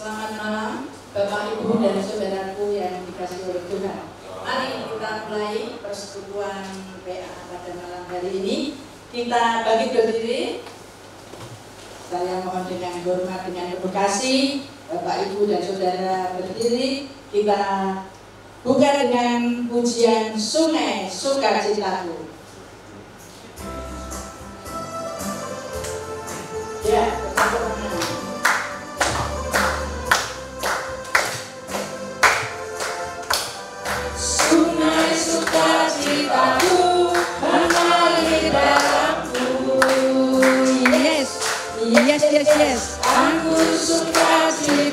Selamat malam Bapak Ibu dan saudaraku yang dikasih oleh Tuhan Mari kita mulai persekutuan PA pada malam hari ini Kita bagi berdiri Saya mohon dengan hormat, dengan kebekasi Bapak Ibu dan saudara berdiri Kita buka dengan pujian sungai sukacitaku Yeah. Yes, Eles angustia te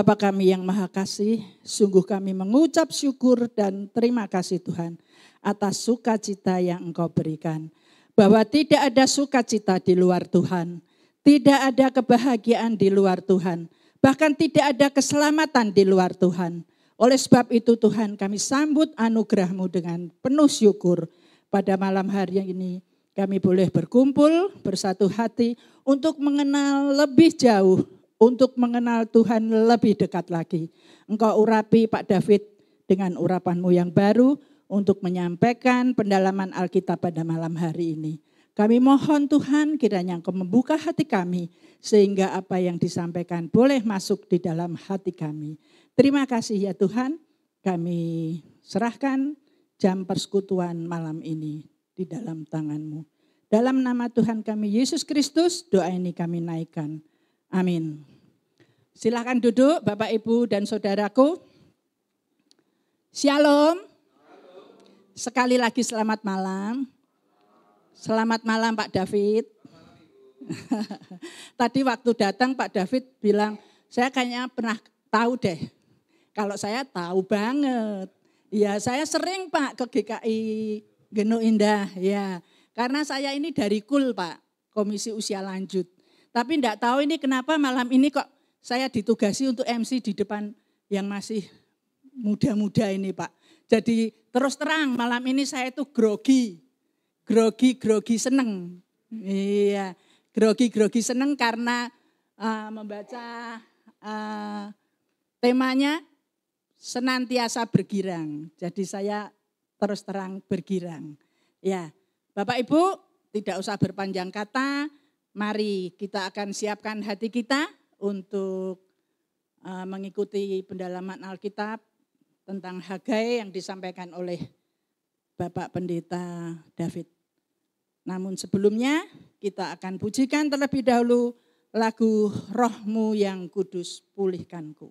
Bapa kami yang Maha Kasih, sungguh kami mengucap syukur dan terima kasih Tuhan atas sukacita yang Engkau berikan. Bahwa tidak ada sukacita di luar Tuhan, tidak ada kebahagiaan di luar Tuhan, bahkan tidak ada keselamatan di luar Tuhan. Oleh sebab itu Tuhan kami sambut anugerahmu dengan penuh syukur pada malam hari ini. Kami boleh berkumpul bersatu hati untuk mengenal lebih jauh untuk mengenal Tuhan lebih dekat lagi. Engkau urapi Pak David dengan urapanmu yang baru untuk menyampaikan pendalaman Alkitab pada malam hari ini. Kami mohon Tuhan kiranya Engkau membuka hati kami sehingga apa yang disampaikan boleh masuk di dalam hati kami. Terima kasih ya Tuhan, kami serahkan jam persekutuan malam ini di dalam tanganmu. Dalam nama Tuhan kami Yesus Kristus, doa ini kami naikkan. Amin. Silahkan duduk Bapak Ibu dan Saudaraku. Shalom. Sekali lagi selamat malam. Selamat malam Pak David. Tadi waktu datang Pak David bilang, saya kayaknya pernah tahu deh. Kalau saya tahu banget. Ya saya sering Pak ke GKI Geno Indah ya. Karena saya ini dari KUL Pak, Komisi Usia Lanjut. Tapi enggak tahu ini kenapa malam ini kok saya ditugasi untuk MC di depan yang masih muda-muda ini Pak. Jadi terus terang malam ini saya itu grogi, grogi, grogi seneng. Iya, grogi, grogi seneng karena uh, membaca uh, temanya senantiasa bergirang. Jadi saya terus terang bergirang. Ya, Bapak Ibu tidak usah berpanjang kata, mari kita akan siapkan hati kita untuk uh, mengikuti pendalaman Alkitab tentang Hagai yang disampaikan oleh Bapak Pendeta David. Namun sebelumnya kita akan pujikan terlebih dahulu lagu Rohmu yang Kudus Pulihkanku.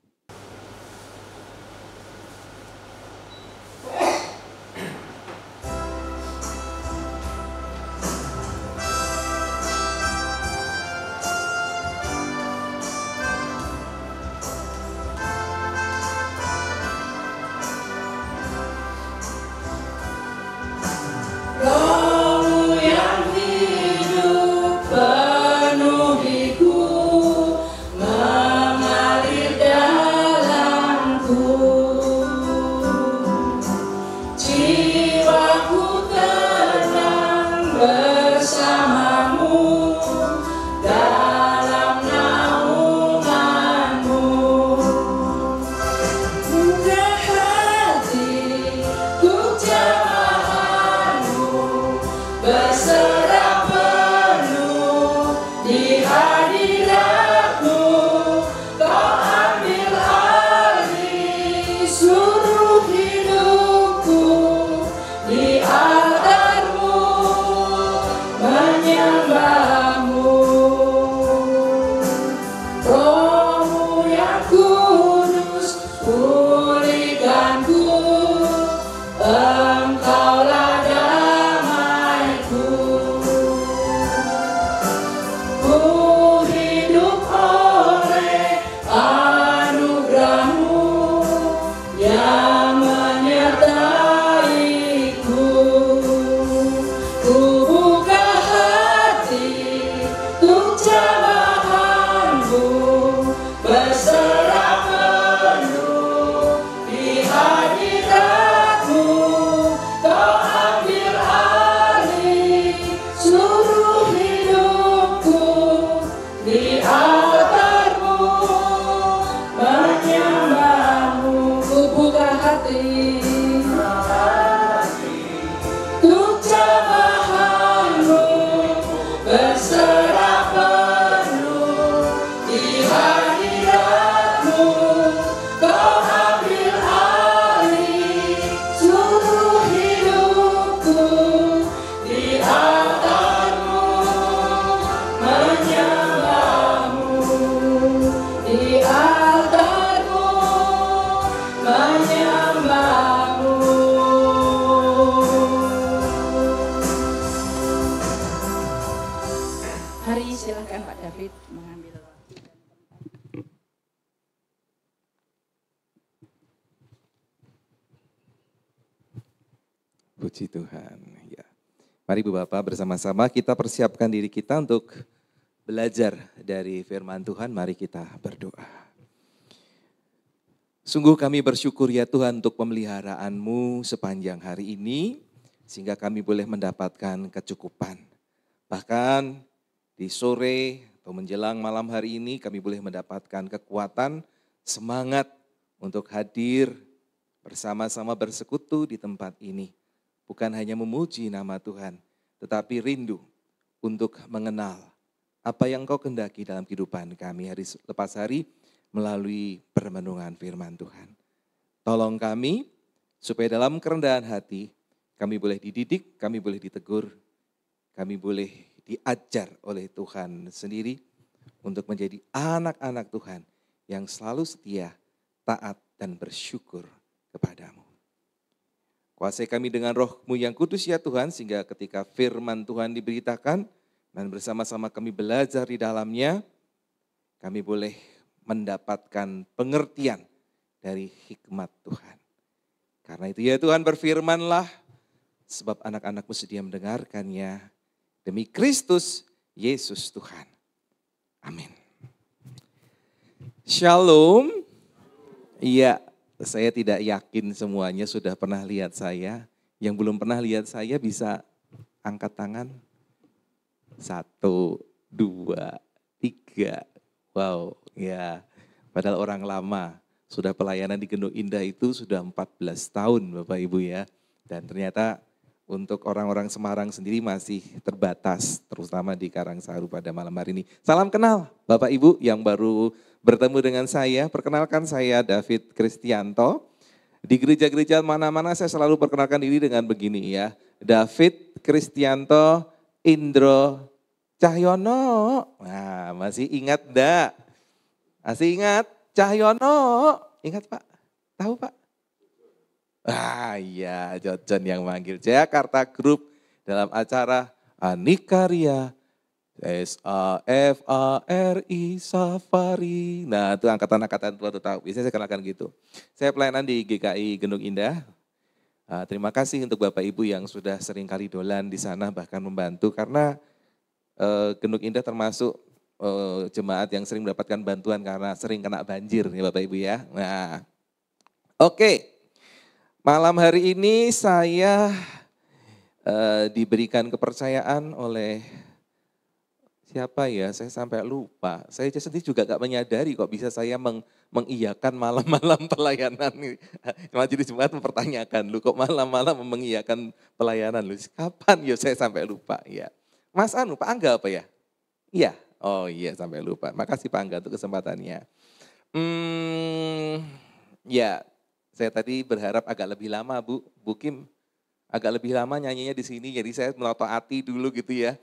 Mari Bapak bersama-sama kita persiapkan diri kita untuk belajar dari firman Tuhan. Mari kita berdoa. Sungguh kami bersyukur ya Tuhan untuk pemeliharaan-Mu sepanjang hari ini, sehingga kami boleh mendapatkan kecukupan. Bahkan di sore atau menjelang malam hari ini kami boleh mendapatkan kekuatan, semangat untuk hadir bersama-sama bersekutu di tempat ini. Bukan hanya memuji nama Tuhan, tetapi rindu untuk mengenal apa yang kau kendaki dalam kehidupan kami hari lepas hari melalui permenungan firman Tuhan. Tolong kami supaya dalam kerendahan hati kami boleh dididik, kami boleh ditegur, kami boleh diajar oleh Tuhan sendiri untuk menjadi anak-anak Tuhan yang selalu setia, taat dan bersyukur kepadamu. Kuasai kami dengan rohmu yang kudus ya Tuhan, sehingga ketika firman Tuhan diberitakan, dan bersama-sama kami belajar di dalamnya, kami boleh mendapatkan pengertian dari hikmat Tuhan. Karena itu ya Tuhan berfirmanlah, sebab anak-anakmu sedia mendengarkannya. Demi Kristus, Yesus Tuhan. Amin. Shalom. Iya, saya tidak yakin semuanya sudah pernah lihat saya. Yang belum pernah lihat saya bisa angkat tangan. Satu, dua, tiga. Wow, ya. Padahal orang lama sudah pelayanan di Genduk Indah itu sudah 14 tahun Bapak Ibu ya. Dan ternyata untuk orang-orang Semarang sendiri masih terbatas, terutama di Karangsaru pada malam hari ini. Salam kenal Bapak Ibu yang baru bertemu dengan saya. Perkenalkan saya David Kristianto. Di gereja-gereja mana-mana saya selalu perkenalkan diri dengan begini ya. David Kristianto Indro Cahyono. Nah, masih ingat enggak? Masih ingat Cahyono? Ingat Pak? Tahu Pak? Ah iya, yang manggil Jakarta Group dalam acara Anikaria S A F A R I Safari. Nah, itu angkatan-angkatan tua tahu. Biasanya saya kenalkan gitu. Saya pelayanan di GKI Gendung Indah. Nah, terima kasih untuk Bapak Ibu yang sudah sering kali dolan di sana bahkan membantu karena uh, eh, Gendung Indah termasuk uh, jemaat yang sering mendapatkan bantuan karena sering kena banjir ya Bapak Ibu ya. Nah. Oke. Okay. Malam hari ini saya uh, diberikan kepercayaan oleh siapa ya, saya sampai lupa. Saya sendiri juga gak menyadari kok bisa saya meng, mengiyakan malam-malam pelayanan. Majelis Jumat mempertanyakan, lu kok malam-malam mengiyakan pelayanan lu? Kapan ya saya sampai lupa ya. Mas Anu, Pak Angga apa ya? Iya, oh iya sampai lupa. Makasih Pak Angga untuk kesempatannya. Hmm, ya, saya tadi berharap agak lebih lama Bu, Bu Kim. Agak lebih lama nyanyinya di sini, jadi saya melotok hati dulu gitu ya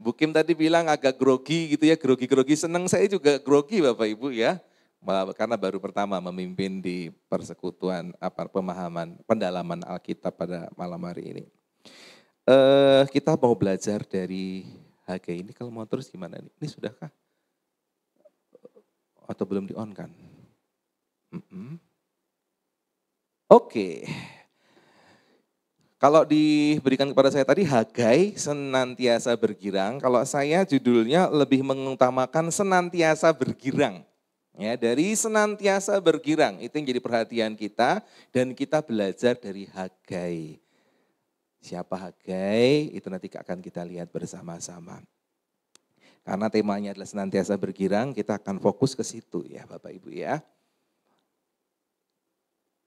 Bukim tadi bilang agak grogi gitu ya, grogi-grogi. Seneng saya juga grogi Bapak Ibu ya. Karena baru pertama memimpin di persekutuan apa pemahaman, pendalaman Alkitab pada malam hari ini. Eh kita mau belajar dari Hagai ini kalau mau terus gimana nih? Ini sudahkah? Atau belum di on kan? Mm -mm. Oke. Okay. Kalau diberikan kepada saya tadi Hagai senantiasa bergirang. Kalau saya judulnya lebih mengutamakan senantiasa bergirang. Ya, dari senantiasa bergirang itu yang jadi perhatian kita dan kita belajar dari Hagai. Siapa Hagai itu nanti akan kita lihat bersama-sama. Karena temanya adalah senantiasa bergirang, kita akan fokus ke situ ya Bapak Ibu ya.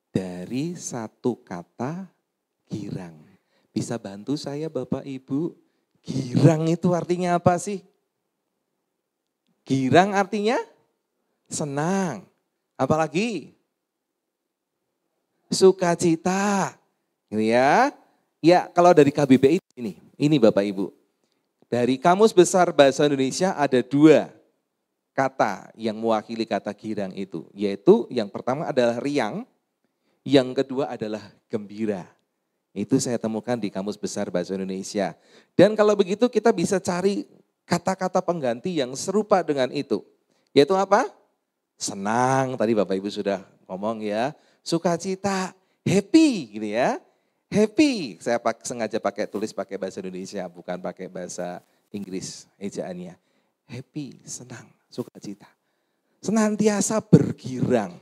Dari satu kata girang. Bisa bantu saya Bapak Ibu? Girang itu artinya apa sih? Girang artinya senang. Apalagi sukacita. Gitu ya. Ya, kalau dari KBBI ini, ini Bapak Ibu. Dari Kamus Besar Bahasa Indonesia ada dua kata yang mewakili kata girang itu, yaitu yang pertama adalah riang, yang kedua adalah gembira. Itu saya temukan di Kamus Besar Bahasa Indonesia. Dan kalau begitu kita bisa cari kata-kata pengganti yang serupa dengan itu. Yaitu apa? Senang, tadi Bapak Ibu sudah ngomong ya. Sukacita, happy gitu ya. Happy, saya pak, sengaja pakai tulis pakai bahasa Indonesia, bukan pakai bahasa Inggris ejaannya. Happy, senang, sukacita. Senantiasa bergirang.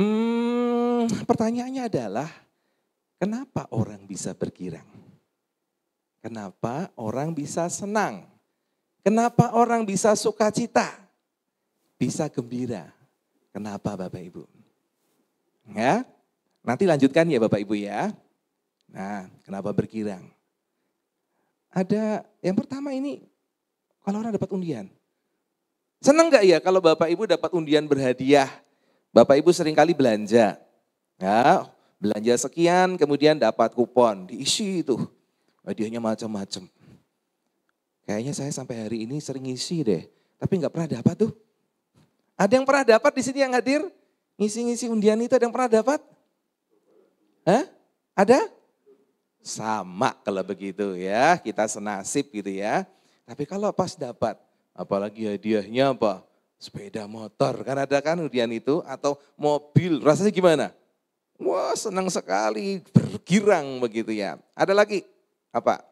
Hmm, pertanyaannya adalah, Kenapa orang bisa bergirang? Kenapa orang bisa senang? Kenapa orang bisa sukacita? Bisa gembira? Kenapa Bapak Ibu? Ya, nanti lanjutkan ya Bapak Ibu ya. Nah, kenapa bergirang? Ada yang pertama ini, kalau orang dapat undian. senang gak ya kalau Bapak Ibu dapat undian berhadiah? Bapak Ibu seringkali belanja. Ya, Belanja sekian, kemudian dapat kupon. Diisi itu. Hadiahnya macam-macam. Kayaknya saya sampai hari ini sering isi deh. Tapi nggak pernah dapat tuh. Ada yang pernah dapat di sini yang hadir? Ngisi-ngisi undian itu ada yang pernah dapat? Hah? Ada? Sama kalau begitu ya. Kita senasib gitu ya. Tapi kalau pas dapat, apalagi hadiahnya apa? Sepeda motor, kan ada kan undian itu? Atau mobil, rasanya gimana? Wah senang sekali, bergirang begitu ya. Ada lagi, apa?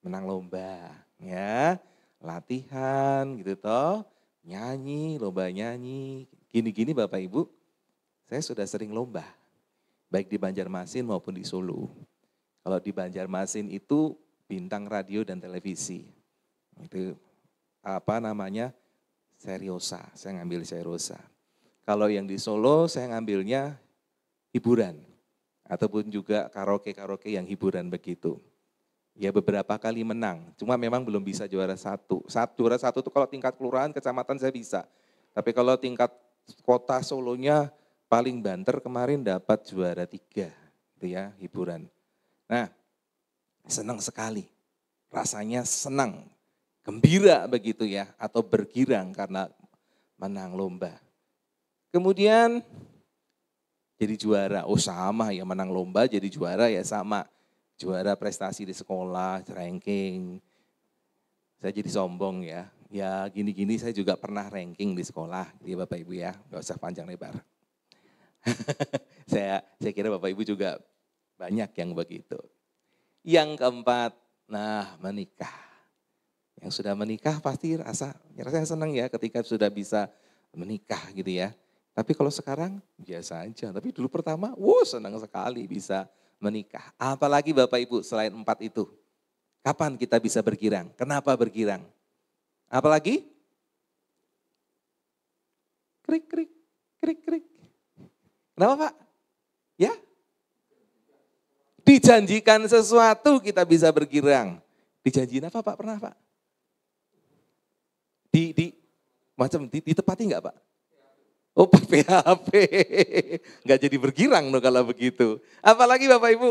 Menang lomba, ya. Latihan gitu toh, nyanyi, lomba nyanyi. Gini-gini Bapak Ibu, saya sudah sering lomba. Baik di Banjarmasin maupun di Solo. Kalau di Banjarmasin itu bintang radio dan televisi. Itu apa namanya? Seriosa, saya ngambil seriosa. Kalau yang di Solo saya ngambilnya hiburan ataupun juga karaoke-karaoke yang hiburan begitu. Ya beberapa kali menang, cuma memang belum bisa juara satu. Saat juara satu itu kalau tingkat kelurahan, kecamatan saya bisa. Tapi kalau tingkat kota Solonya paling banter kemarin dapat juara tiga, gitu ya hiburan. Nah, senang sekali, rasanya senang, gembira begitu ya, atau bergirang karena menang lomba. Kemudian jadi juara. Oh sama ya menang lomba jadi juara ya sama. Juara prestasi di sekolah, ranking. Saya jadi sombong ya. Ya gini-gini saya juga pernah ranking di sekolah. Jadi iya, Bapak Ibu ya, gak usah panjang lebar. saya, saya kira Bapak Ibu juga banyak yang begitu. Yang keempat, nah menikah. Yang sudah menikah pasti rasa, rasanya senang ya ketika sudah bisa menikah gitu ya tapi kalau sekarang biasa aja. Tapi dulu pertama, wow senang sekali bisa menikah. Apalagi Bapak Ibu selain empat itu. Kapan kita bisa bergirang? Kenapa bergirang? Apalagi? Krik, krik, krik, krik. Kenapa Pak? Ya? Dijanjikan sesuatu kita bisa bergirang. Dijanjikan apa Pak? Pernah Pak? Di, di, macam di, ditepati enggak Pak? Oh PHP. Nggak jadi bergirang dong kalau begitu. Apalagi Bapak Ibu.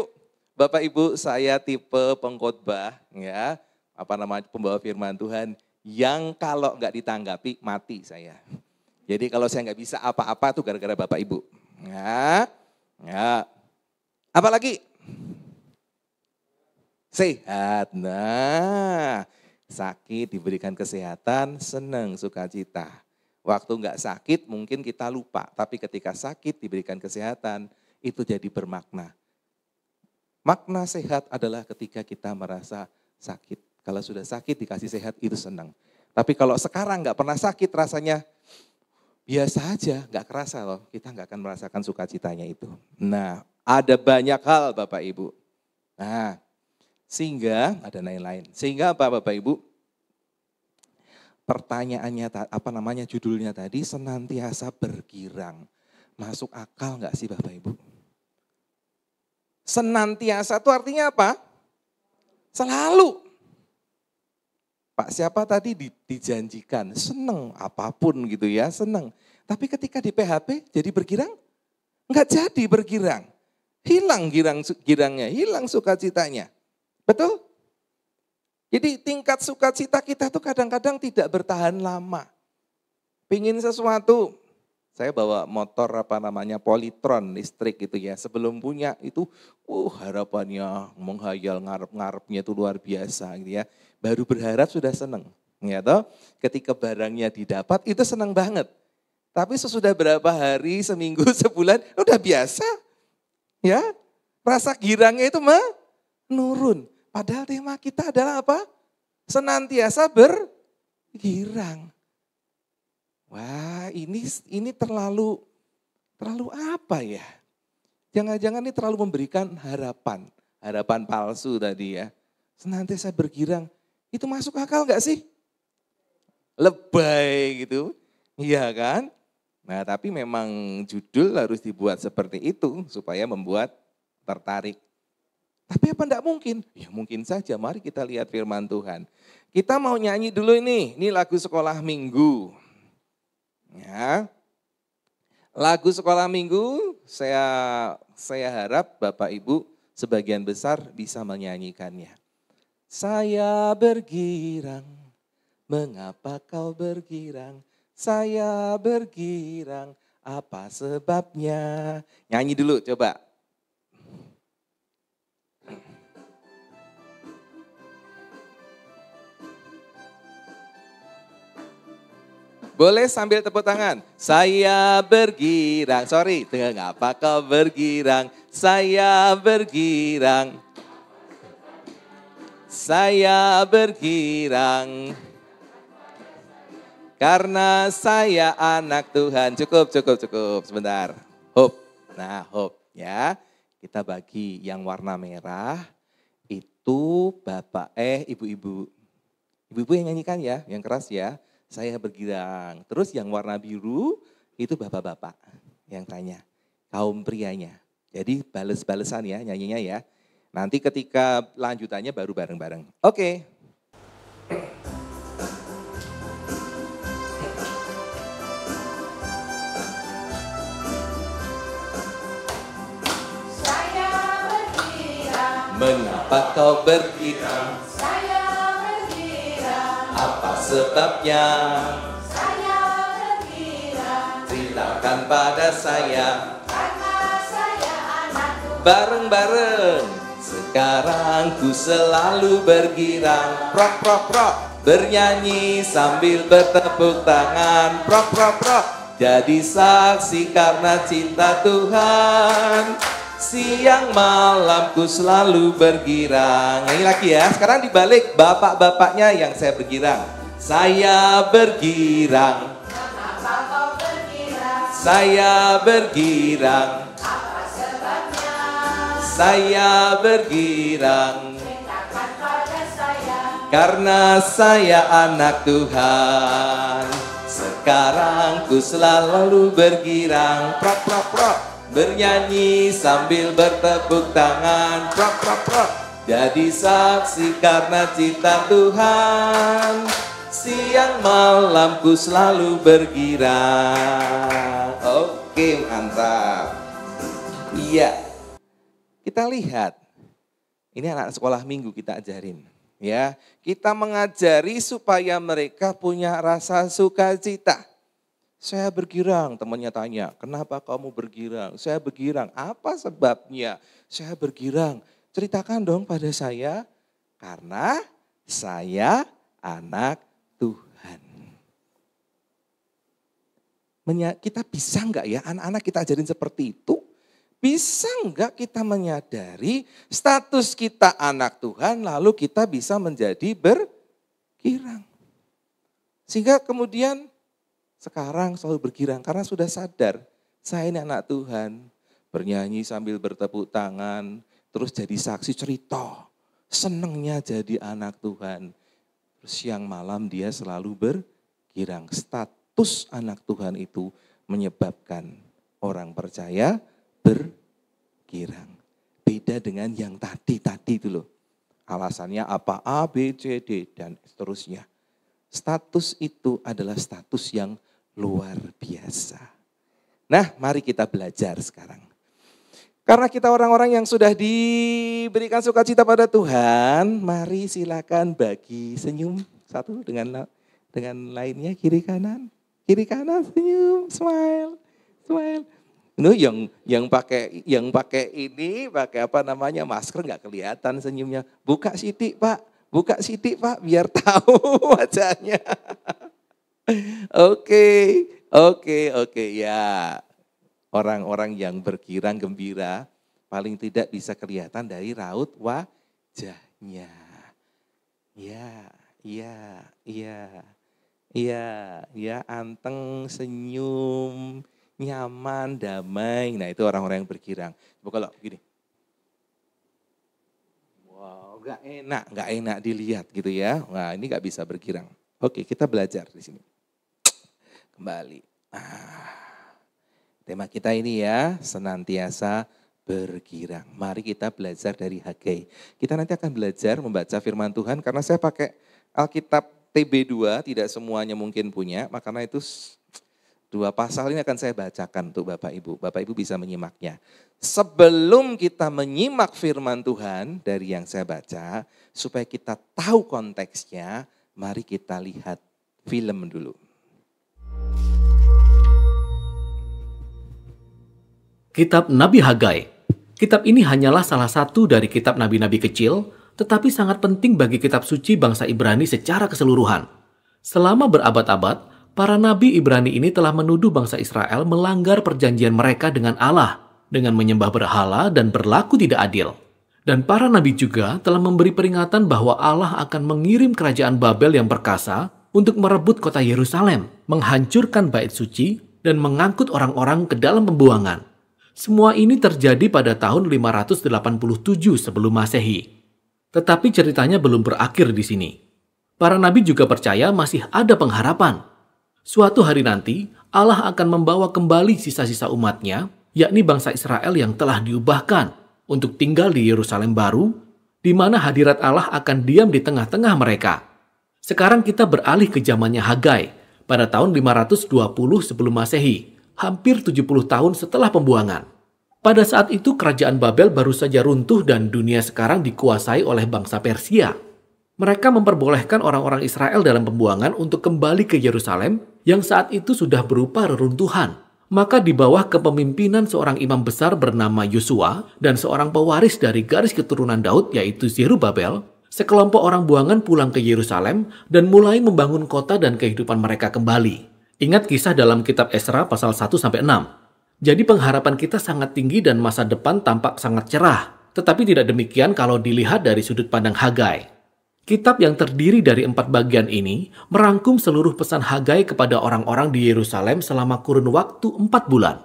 Bapak Ibu saya tipe pengkhotbah ya. Apa namanya pembawa firman Tuhan yang kalau nggak ditanggapi mati saya. Jadi kalau saya nggak bisa apa-apa tuh gara-gara Bapak Ibu. Ya. Ya. Apalagi sehat. Nah, sakit diberikan kesehatan, senang, sukacita. Waktu nggak sakit mungkin kita lupa, tapi ketika sakit diberikan kesehatan, itu jadi bermakna. Makna sehat adalah ketika kita merasa sakit. Kalau sudah sakit dikasih sehat itu senang. Tapi kalau sekarang nggak pernah sakit rasanya biasa aja, nggak kerasa loh. Kita nggak akan merasakan sukacitanya itu. Nah, ada banyak hal Bapak Ibu. Nah, sehingga ada lain-lain. Sehingga apa Bapak Ibu? pertanyaannya apa namanya judulnya tadi senantiasa bergirang. Masuk akal nggak sih Bapak Ibu? Senantiasa itu artinya apa? Selalu. Pak siapa tadi di, dijanjikan seneng apapun gitu ya seneng. Tapi ketika di PHP jadi bergirang? Nggak jadi bergirang. Hilang girang girangnya, hilang sukacitanya. Betul? Jadi tingkat sukacita kita tuh kadang-kadang tidak bertahan lama. Pingin sesuatu, saya bawa motor apa namanya politron listrik gitu ya. Sebelum punya itu, uh harapannya menghayal ngarep-ngarepnya itu luar biasa gitu ya. Baru berharap sudah seneng. Ya toh, ketika barangnya didapat itu senang banget. Tapi sesudah berapa hari, seminggu, sebulan, udah biasa. Ya, rasa girangnya itu mah menurun. Padahal tema kita adalah apa? Senantiasa bergirang. Wah, ini ini terlalu terlalu apa ya? Jangan-jangan ini terlalu memberikan harapan, harapan palsu tadi ya. Senantiasa bergirang. Itu masuk akal nggak sih? Lebay gitu. Iya kan? Nah, tapi memang judul harus dibuat seperti itu supaya membuat tertarik. Tapi apa enggak mungkin? Ya mungkin saja, mari kita lihat firman Tuhan. Kita mau nyanyi dulu ini, ini lagu sekolah minggu. Ya. Lagu sekolah minggu, saya saya harap Bapak Ibu sebagian besar bisa menyanyikannya. Saya bergirang, mengapa kau bergirang? Saya bergirang, apa sebabnya? Nyanyi dulu coba. Boleh sambil tepuk tangan. Saya bergirang. Sorry, tengah apa kau bergirang. Saya bergirang. Saya bergirang. Karena saya anak Tuhan. Cukup, cukup, cukup. Sebentar. Hop, Nah, hop ya. Kita bagi yang warna merah itu Bapak eh ibu-ibu. Ibu-ibu yang nyanyikan ya, yang keras ya. Saya bergirang. Terus yang warna biru itu bapak-bapak yang tanya. Kaum prianya. Jadi bales-balesan ya nyanyinya ya. Nanti ketika lanjutannya baru bareng-bareng. Oke. Okay. Mengapa kau berkira? Saya apa sebabnya? Saya gembira Ceritakan pada saya Karena saya anakku Bareng-bareng Sekarang ku selalu bergirang Prok, prok, prok Bernyanyi sambil bertepuk tangan Prok, prok, prok Jadi saksi karena cinta Tuhan Siang malamku selalu bergirang. Ini lagi ya. Sekarang dibalik bapak-bapaknya yang saya bergirang. Saya bergirang. bergirang. Saya bergirang. Apa sebabnya? Saya bergirang. Saya. Karena saya anak Tuhan. Sekarang ku selalu bergirang. Prok prok prok bernyanyi sambil bertepuk tangan prok prok prok jadi saksi karena cinta Tuhan siang malamku selalu bergirang oke mantap iya kita lihat ini anak sekolah minggu kita ajarin ya kita mengajari supaya mereka punya rasa sukacita saya bergirang, temannya tanya, kenapa kamu bergirang? Saya bergirang, apa sebabnya? Saya bergirang, ceritakan dong pada saya, karena saya anak Tuhan. Kita bisa enggak ya anak-anak kita ajarin seperti itu? Bisa enggak kita menyadari status kita anak Tuhan lalu kita bisa menjadi bergirang? Sehingga kemudian sekarang selalu bergirang karena sudah sadar saya ini anak Tuhan. Bernyanyi sambil bertepuk tangan, terus jadi saksi cerita. Senengnya jadi anak Tuhan. Terus siang malam dia selalu bergirang. Status anak Tuhan itu menyebabkan orang percaya bergirang. Beda dengan yang tadi-tadi itu loh. Alasannya apa? A, B, C, D, dan seterusnya. Status itu adalah status yang luar biasa. Nah, mari kita belajar sekarang. Karena kita orang-orang yang sudah diberikan sukacita pada Tuhan, mari silakan bagi senyum satu dengan dengan lainnya kiri kanan, kiri kanan senyum, smile, smile. Nuh, yang yang pakai yang pakai ini, pakai apa namanya masker nggak kelihatan senyumnya. Buka sidik pak, buka sidik pak, biar tahu wajahnya. Oke, oke, oke, ya. Orang-orang yang berkirang gembira paling tidak bisa kelihatan dari raut wajahnya. Ya, ya, ya. ya, ya anteng, senyum, nyaman, damai. Nah itu orang-orang yang berkirang. Coba kalau gini. Wow, gak enak, gak enak dilihat gitu ya. Nah ini gak bisa berkirang. Oke, kita belajar di sini kembali. Ah, tema kita ini ya, senantiasa bergirang. Mari kita belajar dari Hagai. Kita nanti akan belajar membaca firman Tuhan karena saya pakai Alkitab TB2, tidak semuanya mungkin punya, maka itu dua pasal ini akan saya bacakan untuk Bapak Ibu. Bapak Ibu bisa menyimaknya. Sebelum kita menyimak firman Tuhan dari yang saya baca, supaya kita tahu konteksnya, mari kita lihat film dulu. Kitab Nabi Hagai. Kitab ini hanyalah salah satu dari kitab nabi-nabi kecil, tetapi sangat penting bagi kitab suci bangsa Ibrani secara keseluruhan. Selama berabad-abad, para nabi Ibrani ini telah menuduh bangsa Israel melanggar perjanjian mereka dengan Allah dengan menyembah berhala dan berlaku tidak adil. Dan para nabi juga telah memberi peringatan bahwa Allah akan mengirim kerajaan Babel yang perkasa untuk merebut kota Yerusalem, menghancurkan bait suci, dan mengangkut orang-orang ke dalam pembuangan. Semua ini terjadi pada tahun 587 sebelum Masehi. Tetapi ceritanya belum berakhir di sini. Para nabi juga percaya masih ada pengharapan. Suatu hari nanti, Allah akan membawa kembali sisa-sisa umatnya, yakni bangsa Israel yang telah diubahkan untuk tinggal di Yerusalem baru, di mana hadirat Allah akan diam di tengah-tengah mereka. Sekarang kita beralih ke zamannya Hagai pada tahun 520 sebelum Masehi hampir 70 tahun setelah pembuangan. Pada saat itu kerajaan Babel baru saja runtuh dan dunia sekarang dikuasai oleh bangsa Persia. Mereka memperbolehkan orang-orang Israel dalam pembuangan untuk kembali ke Yerusalem yang saat itu sudah berupa reruntuhan. Maka di bawah kepemimpinan seorang imam besar bernama Yosua dan seorang pewaris dari garis keturunan Daud yaitu Zerubabel, sekelompok orang buangan pulang ke Yerusalem dan mulai membangun kota dan kehidupan mereka kembali. Ingat kisah dalam kitab Esra pasal 1 sampai 6. Jadi pengharapan kita sangat tinggi dan masa depan tampak sangat cerah, tetapi tidak demikian kalau dilihat dari sudut pandang Hagai. Kitab yang terdiri dari empat bagian ini merangkum seluruh pesan Hagai kepada orang-orang di Yerusalem selama kurun waktu empat bulan.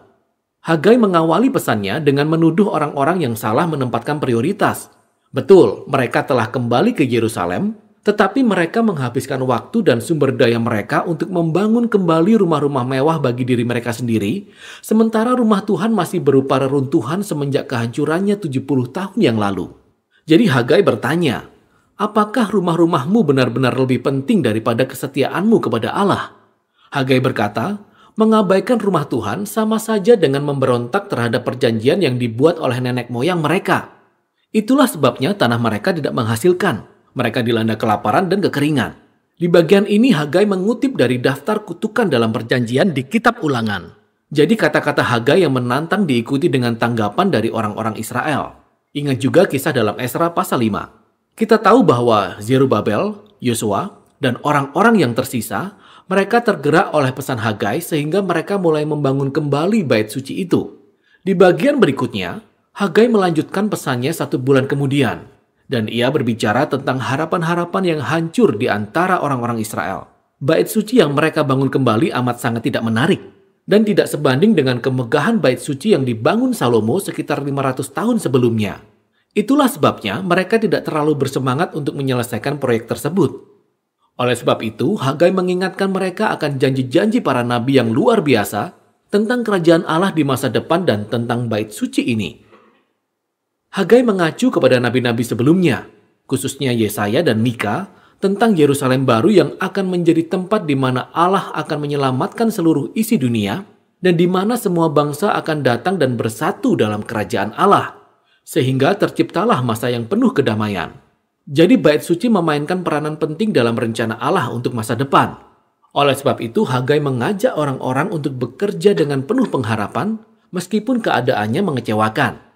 Hagai mengawali pesannya dengan menuduh orang-orang yang salah menempatkan prioritas. Betul, mereka telah kembali ke Yerusalem, tetapi mereka menghabiskan waktu dan sumber daya mereka untuk membangun kembali rumah-rumah mewah bagi diri mereka sendiri, sementara rumah Tuhan masih berupa reruntuhan semenjak kehancurannya 70 tahun yang lalu. Jadi Hagai bertanya, apakah rumah-rumahmu benar-benar lebih penting daripada kesetiaanmu kepada Allah? Hagai berkata, mengabaikan rumah Tuhan sama saja dengan memberontak terhadap perjanjian yang dibuat oleh nenek moyang mereka. Itulah sebabnya tanah mereka tidak menghasilkan. Mereka dilanda kelaparan dan kekeringan. Di bagian ini Hagai mengutip dari daftar kutukan dalam perjanjian di kitab ulangan. Jadi kata-kata Hagai yang menantang diikuti dengan tanggapan dari orang-orang Israel. Ingat juga kisah dalam Esra pasal 5. Kita tahu bahwa Zerubabel, Yosua, dan orang-orang yang tersisa, mereka tergerak oleh pesan Hagai sehingga mereka mulai membangun kembali bait suci itu. Di bagian berikutnya, Hagai melanjutkan pesannya satu bulan kemudian. Dan ia berbicara tentang harapan-harapan yang hancur di antara orang-orang Israel. Bait suci yang mereka bangun kembali amat sangat tidak menarik dan tidak sebanding dengan kemegahan bait suci yang dibangun Salomo sekitar 500 tahun sebelumnya. Itulah sebabnya mereka tidak terlalu bersemangat untuk menyelesaikan proyek tersebut. Oleh sebab itu, Hagai mengingatkan mereka akan janji-janji para nabi yang luar biasa tentang kerajaan Allah di masa depan dan tentang bait suci ini Hagai mengacu kepada nabi-nabi sebelumnya, khususnya Yesaya dan Mika, tentang Yerusalem baru yang akan menjadi tempat di mana Allah akan menyelamatkan seluruh isi dunia dan di mana semua bangsa akan datang dan bersatu dalam kerajaan Allah, sehingga terciptalah masa yang penuh kedamaian. Jadi bait suci memainkan peranan penting dalam rencana Allah untuk masa depan. Oleh sebab itu, Hagai mengajak orang-orang untuk bekerja dengan penuh pengharapan meskipun keadaannya mengecewakan.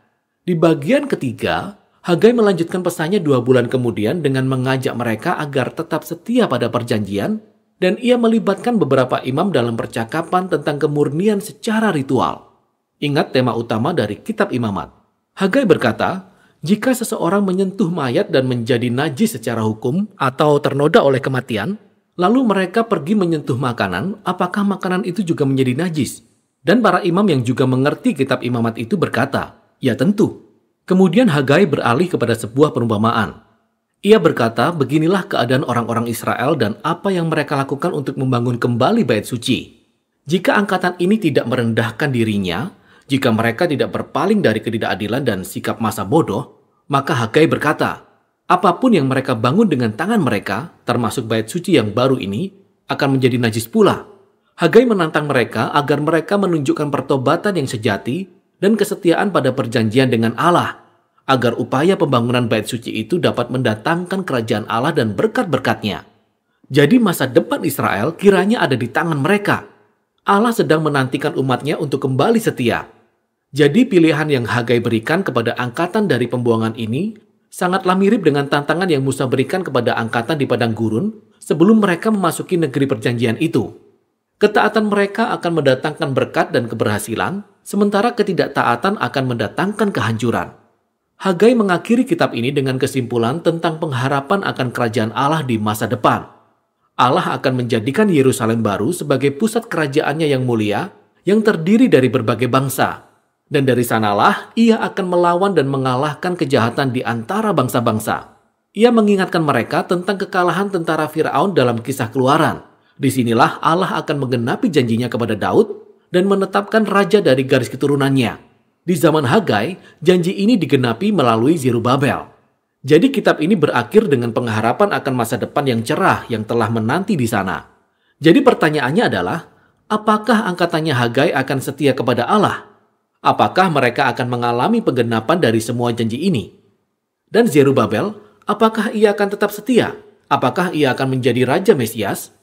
Di bagian ketiga, Hagai melanjutkan pesannya dua bulan kemudian dengan mengajak mereka agar tetap setia pada perjanjian dan ia melibatkan beberapa imam dalam percakapan tentang kemurnian secara ritual. Ingat tema utama dari kitab imamat. Hagai berkata, jika seseorang menyentuh mayat dan menjadi najis secara hukum atau ternoda oleh kematian, lalu mereka pergi menyentuh makanan, apakah makanan itu juga menjadi najis? Dan para imam yang juga mengerti kitab imamat itu berkata, Ya tentu. Kemudian Hagai beralih kepada sebuah perumpamaan. Ia berkata, beginilah keadaan orang-orang Israel dan apa yang mereka lakukan untuk membangun kembali bait suci. Jika angkatan ini tidak merendahkan dirinya, jika mereka tidak berpaling dari ketidakadilan dan sikap masa bodoh, maka Hagai berkata, apapun yang mereka bangun dengan tangan mereka, termasuk bait suci yang baru ini, akan menjadi najis pula. Hagai menantang mereka agar mereka menunjukkan pertobatan yang sejati dan kesetiaan pada perjanjian dengan Allah agar upaya pembangunan bait suci itu dapat mendatangkan kerajaan Allah dan berkat-berkatnya. Jadi masa depan Israel kiranya ada di tangan mereka. Allah sedang menantikan umatnya untuk kembali setia. Jadi pilihan yang Hagai berikan kepada angkatan dari pembuangan ini sangatlah mirip dengan tantangan yang Musa berikan kepada angkatan di padang gurun sebelum mereka memasuki negeri perjanjian itu. Ketaatan mereka akan mendatangkan berkat dan keberhasilan, sementara ketidaktaatan akan mendatangkan kehancuran. Hagai mengakhiri kitab ini dengan kesimpulan tentang pengharapan akan kerajaan Allah di masa depan. Allah akan menjadikan Yerusalem baru sebagai pusat kerajaannya yang mulia, yang terdiri dari berbagai bangsa. Dan dari sanalah ia akan melawan dan mengalahkan kejahatan di antara bangsa-bangsa. Ia mengingatkan mereka tentang kekalahan tentara Firaun dalam kisah keluaran Disinilah Allah akan menggenapi janjinya kepada Daud dan menetapkan raja dari garis keturunannya. Di zaman Hagai, janji ini digenapi melalui Zerubabel. Jadi kitab ini berakhir dengan pengharapan akan masa depan yang cerah yang telah menanti di sana. Jadi pertanyaannya adalah, apakah angkatannya Hagai akan setia kepada Allah? Apakah mereka akan mengalami penggenapan dari semua janji ini? Dan Zerubabel, apakah ia akan tetap setia? Apakah ia akan menjadi raja Mesias?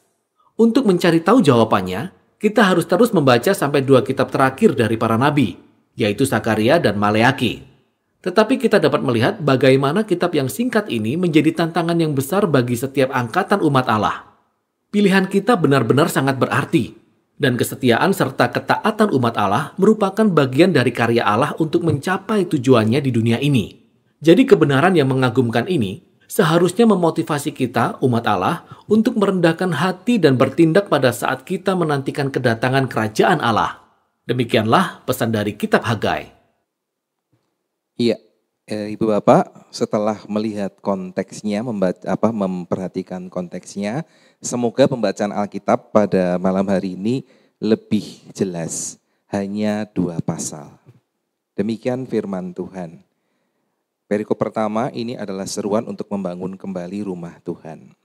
Untuk mencari tahu jawabannya, kita harus terus membaca sampai dua kitab terakhir dari para nabi, yaitu Sakaria dan Maleaki. Tetapi kita dapat melihat bagaimana kitab yang singkat ini menjadi tantangan yang besar bagi setiap angkatan umat Allah. Pilihan kita benar-benar sangat berarti, dan kesetiaan serta ketaatan umat Allah merupakan bagian dari karya Allah untuk mencapai tujuannya di dunia ini. Jadi kebenaran yang mengagumkan ini seharusnya memotivasi kita, umat Allah, untuk merendahkan hati dan bertindak pada saat kita menantikan kedatangan kerajaan Allah. Demikianlah pesan dari kitab Hagai. Iya, eh, Ibu Bapak, setelah melihat konteksnya, membaca, apa, memperhatikan konteksnya, semoga pembacaan Alkitab pada malam hari ini lebih jelas. Hanya dua pasal. Demikian firman Tuhan. Perikop pertama ini adalah seruan untuk membangun kembali rumah Tuhan.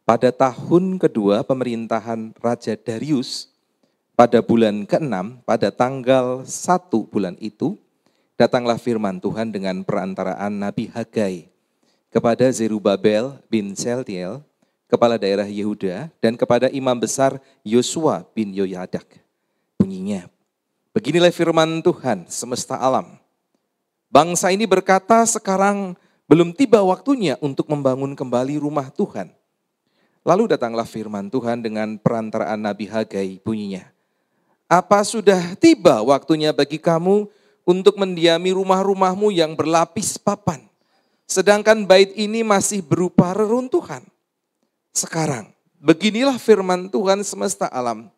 Pada tahun kedua pemerintahan Raja Darius, pada bulan ke-6, pada tanggal 1 bulan itu, datanglah firman Tuhan dengan perantaraan Nabi Hagai kepada Zerubabel bin Seltiel, kepala daerah Yehuda, dan kepada imam besar Yosua bin Yoyadak. Bunyinya, beginilah firman Tuhan semesta alam. Bangsa ini berkata sekarang belum tiba waktunya untuk membangun kembali rumah Tuhan. Lalu datanglah firman Tuhan dengan perantaraan Nabi Hagai bunyinya. Apa sudah tiba waktunya bagi kamu untuk mendiami rumah-rumahmu yang berlapis papan? Sedangkan bait ini masih berupa reruntuhan. Sekarang, beginilah firman Tuhan semesta alam.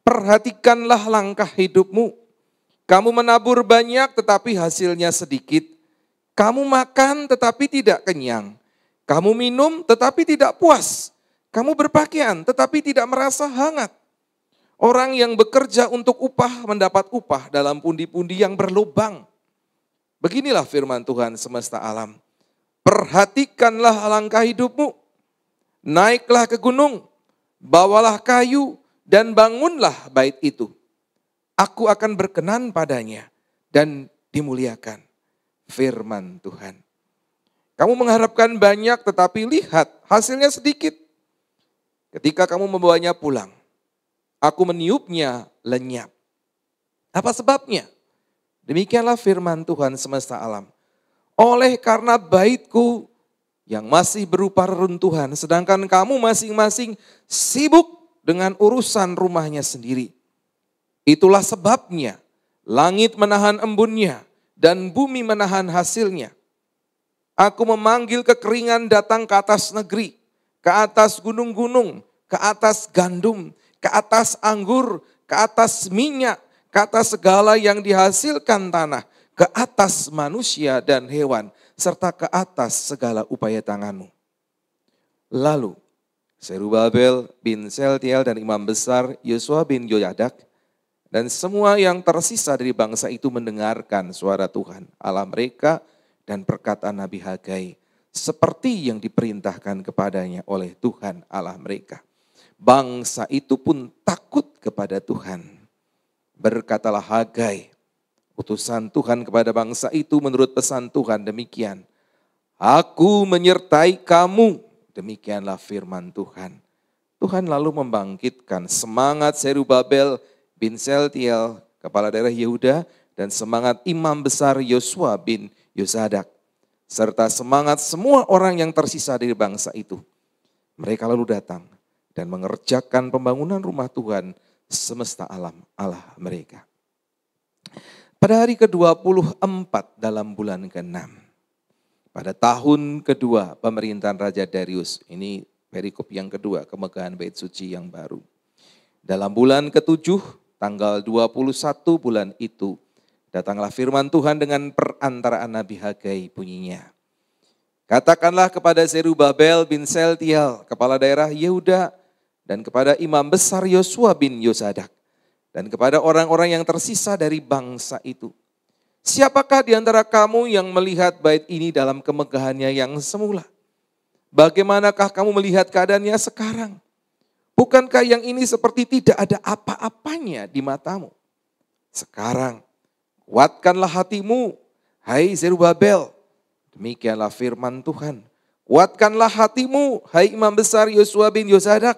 Perhatikanlah langkah hidupmu kamu menabur banyak tetapi hasilnya sedikit. Kamu makan tetapi tidak kenyang. Kamu minum tetapi tidak puas. Kamu berpakaian tetapi tidak merasa hangat. Orang yang bekerja untuk upah mendapat upah dalam pundi-pundi yang berlubang. Beginilah firman Tuhan semesta alam. Perhatikanlah langkah hidupmu. Naiklah ke gunung, bawalah kayu, dan bangunlah bait itu Aku akan berkenan padanya dan dimuliakan firman Tuhan. Kamu mengharapkan banyak tetapi lihat hasilnya sedikit. Ketika kamu membawanya pulang, aku meniupnya lenyap. Apa sebabnya? Demikianlah firman Tuhan semesta alam. Oleh karena baitku yang masih berupa reruntuhan, sedangkan kamu masing-masing sibuk dengan urusan rumahnya sendiri. Itulah sebabnya langit menahan embunnya dan bumi menahan hasilnya. Aku memanggil kekeringan datang ke atas negeri, ke atas gunung-gunung, ke atas gandum, ke atas anggur, ke atas minyak, ke atas segala yang dihasilkan tanah, ke atas manusia dan hewan, serta ke atas segala upaya tanganmu. Lalu Serubabel bin Seltiel dan imam besar Yosua bin Yoyadak dan semua yang tersisa dari bangsa itu mendengarkan suara Tuhan Allah mereka dan perkataan Nabi Hagai seperti yang diperintahkan kepadanya oleh Tuhan Allah mereka. Bangsa itu pun takut kepada Tuhan. Berkatalah Hagai, utusan Tuhan kepada bangsa itu menurut pesan Tuhan demikian. Aku menyertai kamu, demikianlah firman Tuhan. Tuhan lalu membangkitkan semangat Serubabel Babel bin Seltiel, kepala daerah Yehuda, dan semangat imam besar Yosua bin Yosadak, serta semangat semua orang yang tersisa dari bangsa itu. Mereka lalu datang dan mengerjakan pembangunan rumah Tuhan semesta alam Allah mereka. Pada hari ke-24 dalam bulan ke-6, pada tahun kedua pemerintahan Raja Darius, ini perikop yang kedua, kemegahan bait suci yang baru. Dalam bulan ketujuh, tanggal 21 bulan itu. Datanglah firman Tuhan dengan perantaraan Nabi Hagai bunyinya. Katakanlah kepada Zerubabel bin Seltiel, kepala daerah Yehuda, dan kepada imam besar Yosua bin Yosadak, dan kepada orang-orang yang tersisa dari bangsa itu. Siapakah di antara kamu yang melihat bait ini dalam kemegahannya yang semula? Bagaimanakah kamu melihat keadaannya sekarang? Bukankah yang ini seperti tidak ada apa-apanya di matamu? Sekarang, kuatkanlah hatimu, hai Zerubabel. Demikianlah firman Tuhan. Kuatkanlah hatimu, hai Imam Besar Yosua bin Yosadak.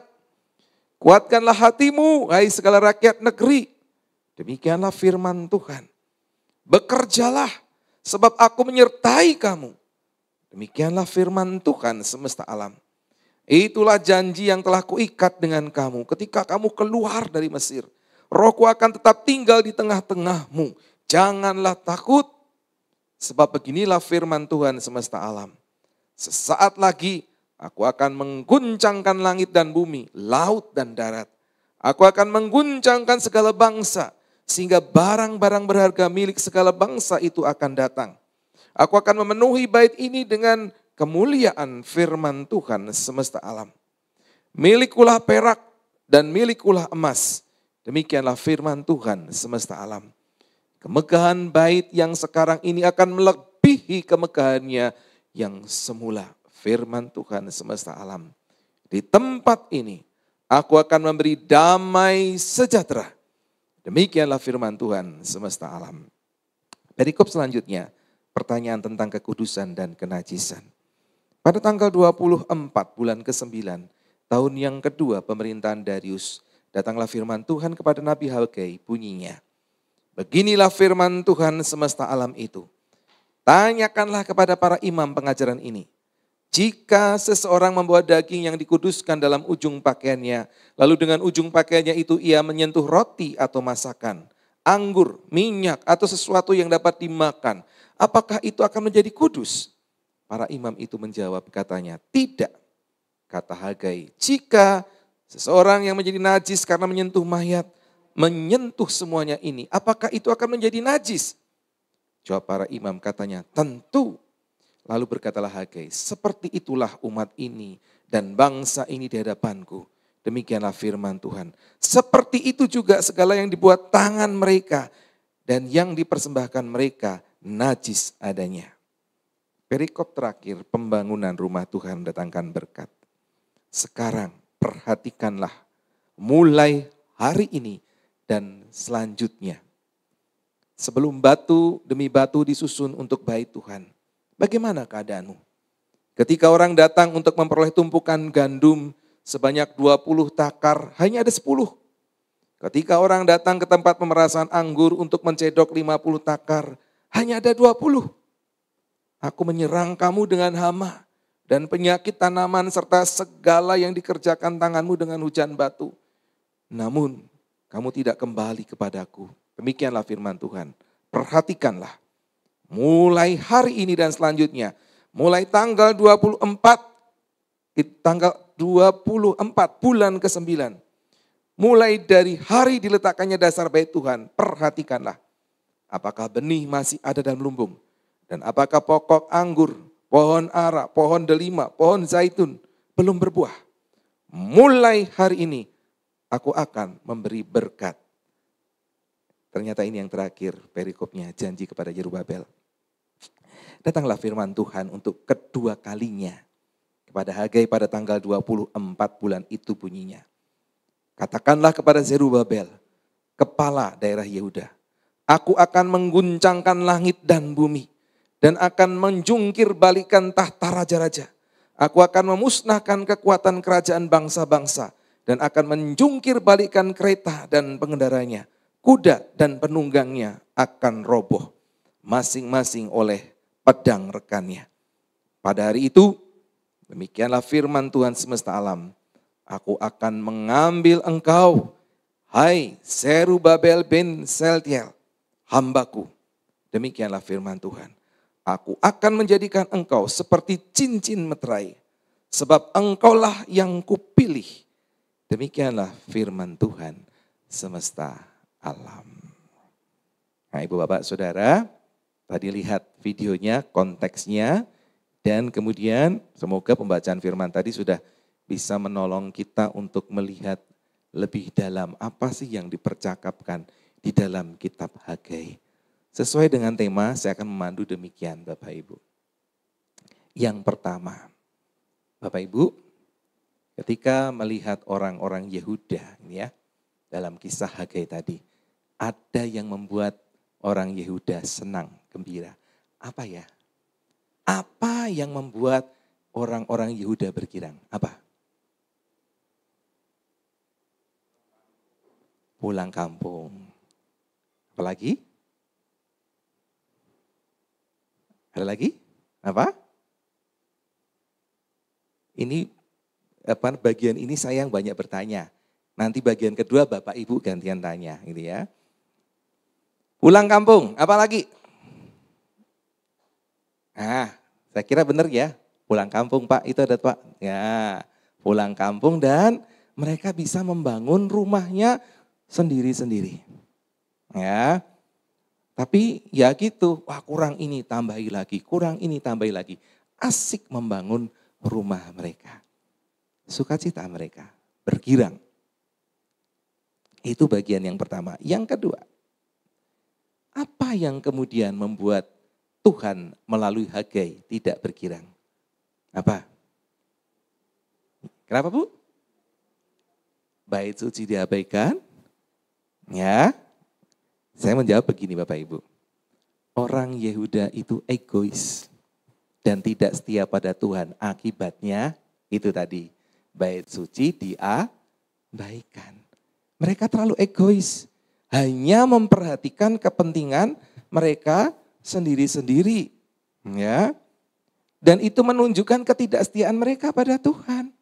Kuatkanlah hatimu, hai segala rakyat negeri. Demikianlah firman Tuhan. Bekerjalah, sebab aku menyertai kamu. Demikianlah firman Tuhan semesta alam. Itulah janji yang telah kuikat dengan kamu ketika kamu keluar dari Mesir. Rohku akan tetap tinggal di tengah-tengahmu. Janganlah takut, sebab beginilah firman Tuhan semesta alam. Sesaat lagi aku akan mengguncangkan langit dan bumi, laut dan darat. Aku akan mengguncangkan segala bangsa, sehingga barang-barang berharga milik segala bangsa itu akan datang. Aku akan memenuhi bait ini dengan kemuliaan firman Tuhan semesta alam. Milikulah perak dan milikulah emas. Demikianlah firman Tuhan semesta alam. Kemegahan bait yang sekarang ini akan melebihi kemegahannya yang semula. Firman Tuhan semesta alam. Di tempat ini aku akan memberi damai sejahtera. Demikianlah firman Tuhan semesta alam. Berikut selanjutnya, pertanyaan tentang kekudusan dan kenajisan. Pada tanggal 24 bulan ke-9 tahun yang kedua pemerintahan Darius, datanglah firman Tuhan kepada Nabi Hagai bunyinya. Beginilah firman Tuhan semesta alam itu. Tanyakanlah kepada para imam pengajaran ini. Jika seseorang membawa daging yang dikuduskan dalam ujung pakaiannya, lalu dengan ujung pakaiannya itu ia menyentuh roti atau masakan, anggur, minyak, atau sesuatu yang dapat dimakan, apakah itu akan menjadi kudus? Para imam itu menjawab katanya, tidak. Kata Hagai, jika seseorang yang menjadi najis karena menyentuh mayat, menyentuh semuanya ini, apakah itu akan menjadi najis? Jawab para imam katanya, tentu. Lalu berkatalah Hagai, seperti itulah umat ini dan bangsa ini di hadapanku. Demikianlah firman Tuhan. Seperti itu juga segala yang dibuat tangan mereka dan yang dipersembahkan mereka najis adanya. Perikop terakhir, pembangunan rumah Tuhan datangkan berkat. Sekarang perhatikanlah mulai hari ini dan selanjutnya. Sebelum batu demi batu disusun untuk bait Tuhan. Bagaimana keadaanmu? Ketika orang datang untuk memperoleh tumpukan gandum sebanyak 20 takar, hanya ada 10. Ketika orang datang ke tempat pemerasan anggur untuk mencedok 50 takar, hanya ada 20. Aku menyerang kamu dengan hama dan penyakit tanaman serta segala yang dikerjakan tanganmu dengan hujan batu. Namun kamu tidak kembali kepadaku. Demikianlah firman Tuhan. Perhatikanlah. Mulai hari ini dan selanjutnya. Mulai tanggal 24. Eh, tanggal 24 bulan ke-9. Mulai dari hari diletakkannya dasar baik Tuhan. Perhatikanlah. Apakah benih masih ada dalam lumbung? Dan apakah pokok anggur, pohon ara, pohon delima, pohon zaitun belum berbuah? Mulai hari ini aku akan memberi berkat. Ternyata ini yang terakhir perikopnya janji kepada Yerubabel. Datanglah firman Tuhan untuk kedua kalinya kepada Hagai pada tanggal 24 bulan itu bunyinya. Katakanlah kepada Zerubabel, kepala daerah Yehuda, aku akan mengguncangkan langit dan bumi dan akan menjungkir balikan tahta raja-raja. Aku akan memusnahkan kekuatan kerajaan bangsa-bangsa dan akan menjungkir balikan kereta dan pengendaranya. Kuda dan penunggangnya akan roboh masing-masing oleh pedang rekannya. Pada hari itu, demikianlah firman Tuhan semesta alam. Aku akan mengambil engkau, hai Serubabel bin Seltiel, hambaku. Demikianlah firman Tuhan. Aku akan menjadikan engkau seperti cincin meterai, sebab engkaulah yang kupilih. Demikianlah firman Tuhan semesta alam. Nah, Ibu Bapak Saudara, tadi lihat videonya, konteksnya, dan kemudian semoga pembacaan firman tadi sudah bisa menolong kita untuk melihat lebih dalam apa sih yang dipercakapkan di dalam kitab Hagai. Sesuai dengan tema, saya akan memandu demikian Bapak Ibu. Yang pertama, Bapak Ibu, ketika melihat orang-orang Yehuda ini ya, dalam kisah Hagai tadi, ada yang membuat orang Yehuda senang, gembira. Apa ya? Apa yang membuat orang-orang Yehuda berkirang? Apa? Pulang kampung. Apalagi? Ada lagi? Apa? Ini apa bagian ini saya yang banyak bertanya. Nanti bagian kedua Bapak Ibu gantian tanya gitu ya. Pulang kampung, apa lagi? Nah, saya kira benar ya. Pulang kampung Pak, itu ada Pak. Ya, pulang kampung dan mereka bisa membangun rumahnya sendiri-sendiri. Ya, tapi ya gitu, wah kurang ini tambahi lagi, kurang ini tambahi lagi. Asik membangun rumah mereka. Sukacita mereka bergirang. Itu bagian yang pertama. Yang kedua, apa yang kemudian membuat Tuhan melalui Hagai tidak bergirang? Apa? Kenapa Bu? Bait suci diabaikan? Ya, saya menjawab begini Bapak Ibu. Orang Yehuda itu egois dan tidak setia pada Tuhan. Akibatnya itu tadi. Bait suci diabaikan. Mereka terlalu egois. Hanya memperhatikan kepentingan mereka sendiri-sendiri. Ya, dan itu menunjukkan ketidaksetiaan mereka pada Tuhan.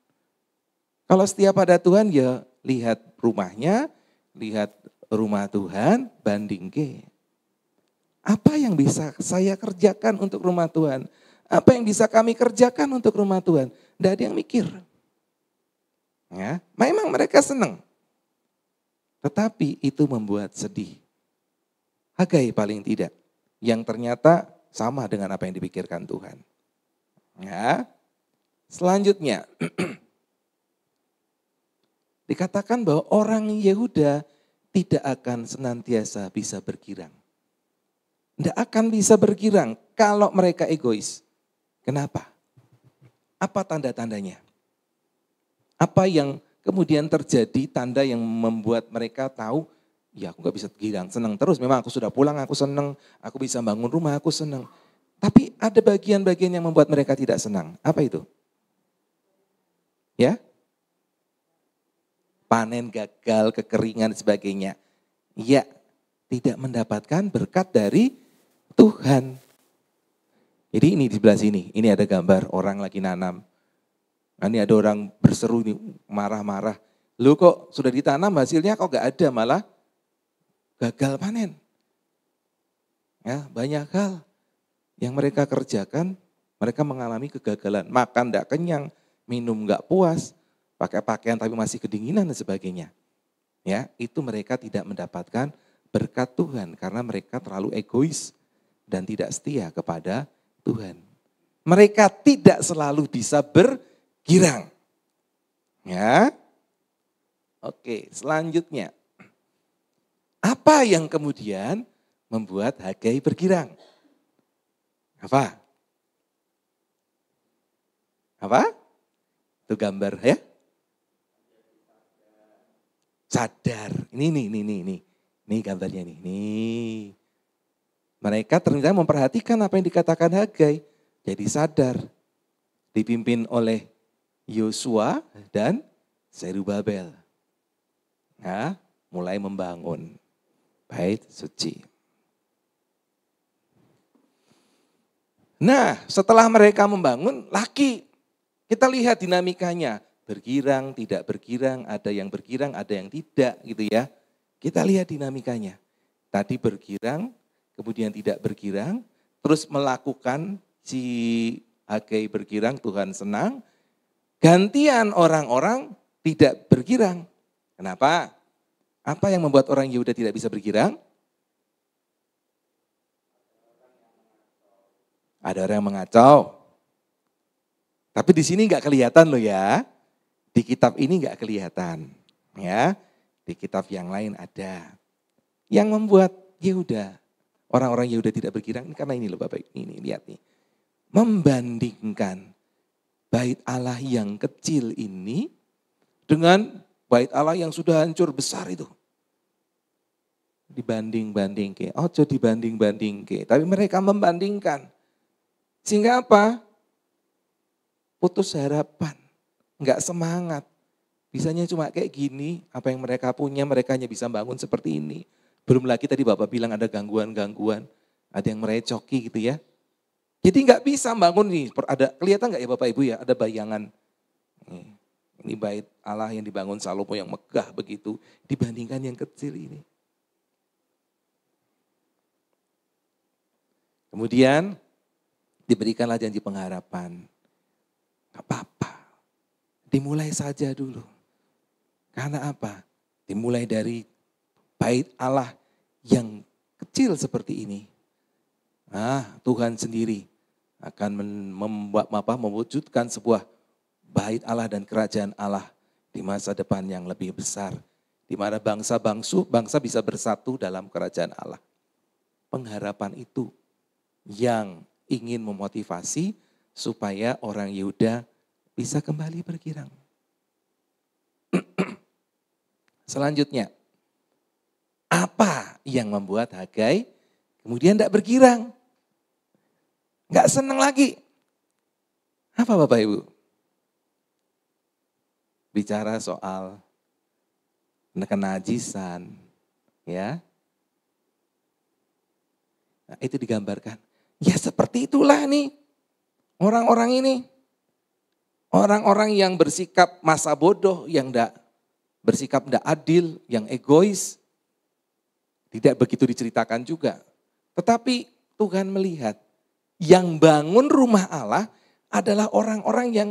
Kalau setia pada Tuhan ya lihat rumahnya, lihat rumah Tuhan banding ke. Apa yang bisa saya kerjakan untuk rumah Tuhan? Apa yang bisa kami kerjakan untuk rumah Tuhan? Tidak ada yang mikir. Ya, memang mereka senang. Tetapi itu membuat sedih. Hagai paling tidak. Yang ternyata sama dengan apa yang dipikirkan Tuhan. Ya. Selanjutnya, dikatakan bahwa orang Yehuda tidak akan senantiasa bisa berkirang. Tidak akan bisa berkirang kalau mereka egois. Kenapa? Apa tanda-tandanya? Apa yang kemudian terjadi tanda yang membuat mereka tahu, ya aku gak bisa girang, senang terus. Memang aku sudah pulang, aku senang. Aku bisa bangun rumah, aku senang. Tapi ada bagian-bagian yang membuat mereka tidak senang. Apa itu? Ya, panen gagal, kekeringan, sebagainya. Ya, tidak mendapatkan berkat dari Tuhan. Jadi ini di sebelah sini, ini ada gambar orang lagi nanam. Nah, ini ada orang berseru ini marah-marah. Lu kok sudah ditanam hasilnya kok gak ada malah gagal panen. Ya, banyak hal yang mereka kerjakan, mereka mengalami kegagalan. Makan gak kenyang, minum gak puas, pakai pakaian tapi masih kedinginan dan sebagainya. Ya, itu mereka tidak mendapatkan berkat Tuhan karena mereka terlalu egois dan tidak setia kepada Tuhan. Mereka tidak selalu bisa bergirang. Ya. Oke, selanjutnya. Apa yang kemudian membuat Hagai bergirang? Apa? Apa? Itu gambar ya sadar Ini nih, nih, nih, nih. Nih gambarnya nih. Nih. Mereka ternyata memperhatikan apa yang dikatakan Hagai. Jadi sadar. Dipimpin oleh Yosua dan Zerubabel. Nah, mulai membangun bait suci. Nah, setelah mereka membangun, laki. Kita lihat dinamikanya bergirang, tidak bergirang, ada yang bergirang, ada yang tidak gitu ya. Kita lihat dinamikanya. Tadi bergirang, kemudian tidak bergirang, terus melakukan si Agai bergirang, Tuhan senang. Gantian orang-orang tidak bergirang. Kenapa? Apa yang membuat orang Yehuda tidak bisa bergirang? Ada orang yang mengacau. Tapi di sini nggak kelihatan loh ya. Di kitab ini nggak kelihatan, ya. Di kitab yang lain ada. Yang membuat Yehuda, orang-orang Yehuda tidak berkirang karena ini loh Bapak, ini, ini lihat nih. Membandingkan bait Allah yang kecil ini dengan bait Allah yang sudah hancur besar itu. Dibanding-banding ke, ojo oh, dibanding-banding ke. Tapi mereka membandingkan. Sehingga apa? Putus harapan nggak semangat. Bisanya cuma kayak gini, apa yang mereka punya mereka hanya bisa bangun seperti ini. Belum lagi tadi Bapak bilang ada gangguan-gangguan, ada yang merecoki gitu ya. Jadi nggak bisa bangun nih, ada kelihatan nggak ya Bapak Ibu ya, ada bayangan. Eh, ini bait Allah yang dibangun Salomo yang megah begitu dibandingkan yang kecil ini. Kemudian diberikanlah janji pengharapan. Gak apa-apa. Dimulai saja dulu. Karena apa? Dimulai dari bait Allah yang kecil seperti ini. Ah, Tuhan sendiri akan membuat apa mewujudkan sebuah bait Allah dan kerajaan Allah di masa depan yang lebih besar di mana bangsa-bangsu bangsa bisa bersatu dalam kerajaan Allah. Pengharapan itu yang ingin memotivasi supaya orang Yehuda bisa kembali berkirang. Selanjutnya, apa yang membuat Hagai kemudian tidak berkirang? Nggak senang lagi. Apa Bapak Ibu? Bicara soal kenajisan, ya. Nah, itu digambarkan. Ya seperti itulah nih orang-orang ini. Orang-orang yang bersikap masa bodoh, yang tidak bersikap tidak adil, yang egois, tidak begitu diceritakan juga. Tetapi Tuhan melihat yang bangun rumah Allah adalah orang-orang yang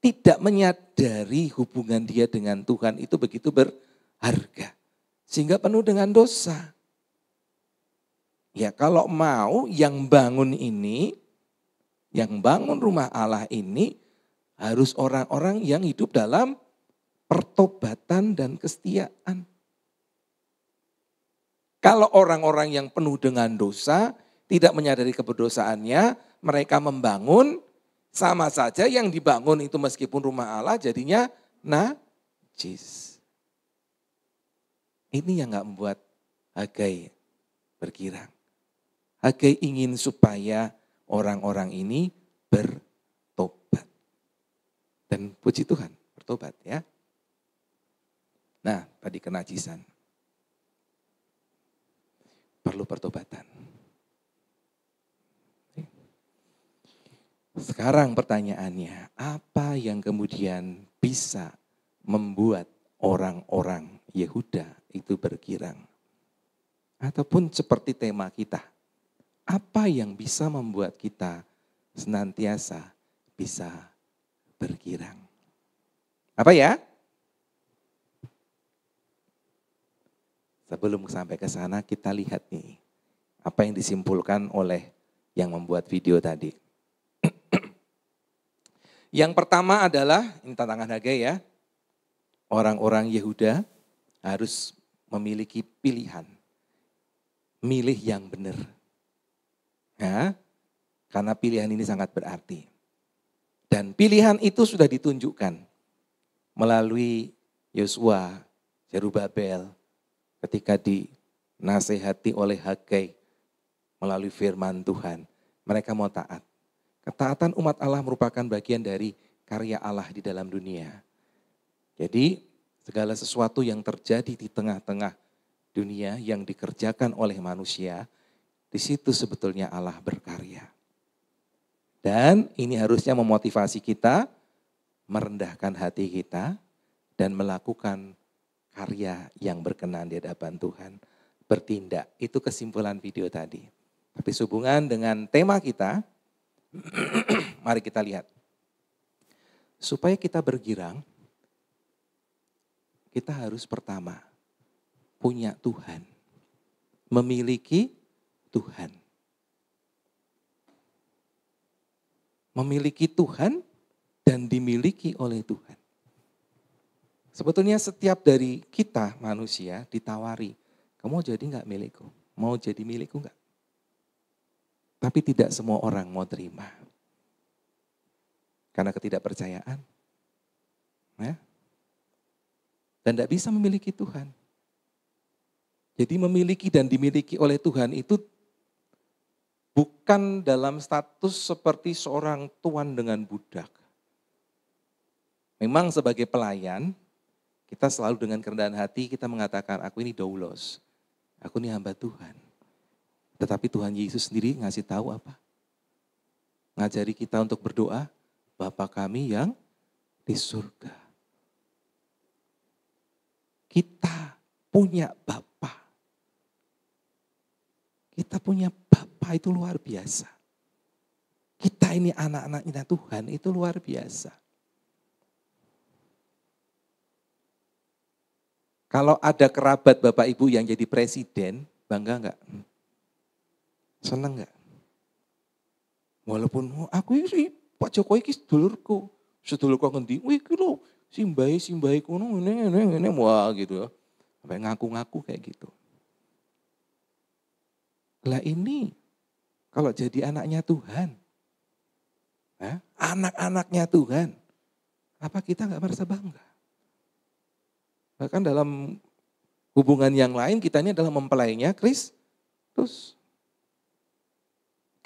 tidak menyadari hubungan dia dengan Tuhan itu begitu berharga. Sehingga penuh dengan dosa. Ya kalau mau yang bangun ini, yang bangun rumah Allah ini harus orang-orang yang hidup dalam pertobatan dan kesetiaan. Kalau orang-orang yang penuh dengan dosa tidak menyadari keberdosaannya, mereka membangun sama saja yang dibangun itu meskipun rumah Allah jadinya najis. Ini yang nggak membuat Hagai berkirang. Hagai ingin supaya orang-orang ini ber dan puji Tuhan bertobat ya. Nah, tadi kenajisan. Perlu pertobatan. Sekarang pertanyaannya, apa yang kemudian bisa membuat orang-orang Yehuda itu berkirang? Ataupun seperti tema kita, apa yang bisa membuat kita senantiasa bisa berkirang. Apa ya? Sebelum sampai ke sana kita lihat nih apa yang disimpulkan oleh yang membuat video tadi. yang pertama adalah ini tantangan harga ya. Orang-orang Yehuda harus memiliki pilihan. Milih yang benar. Ya, karena pilihan ini sangat berarti. Dan pilihan itu sudah ditunjukkan melalui Yosua, Jerubabel, ketika dinasehati oleh Hakai melalui firman Tuhan. Mereka mau taat. Ketaatan umat Allah merupakan bagian dari karya Allah di dalam dunia. Jadi segala sesuatu yang terjadi di tengah-tengah dunia yang dikerjakan oleh manusia, di situ sebetulnya Allah berkarya. Dan ini harusnya memotivasi kita merendahkan hati kita dan melakukan karya yang berkenan di hadapan Tuhan. Bertindak, itu kesimpulan video tadi. Tapi sehubungan dengan tema kita, mari kita lihat. Supaya kita bergirang, kita harus pertama punya Tuhan. Memiliki Tuhan. memiliki Tuhan dan dimiliki oleh Tuhan. Sebetulnya setiap dari kita manusia ditawari, kamu mau jadi nggak milikku, mau jadi milikku nggak? Tapi tidak semua orang mau terima. Karena ketidakpercayaan. Ya. Dan tidak bisa memiliki Tuhan. Jadi memiliki dan dimiliki oleh Tuhan itu bukan dalam status seperti seorang tuan dengan budak. Memang sebagai pelayan, kita selalu dengan kerendahan hati kita mengatakan, aku ini doulos, aku ini hamba Tuhan. Tetapi Tuhan Yesus sendiri ngasih tahu apa? Ngajari kita untuk berdoa, Bapa kami yang di surga. Kita punya Bapak kita punya Bapak itu luar biasa. Kita ini anak-anaknya Tuhan itu luar biasa. Kalau ada kerabat Bapak Ibu yang jadi presiden, bangga enggak? Seneng enggak? Walaupun oh, aku ini Pak Jokowi ini sedulurku. Sedulurku ngendi? Wih, gitu. simbai simbai simbahe kuno ini ini ini, wah gitu ya. Sampai ngaku-ngaku kayak gitu. Lah ini kalau jadi anaknya Tuhan, anak-anaknya Tuhan, apa kita nggak merasa bangga? Bahkan dalam hubungan yang lain kita ini adalah mempelainya Kristus.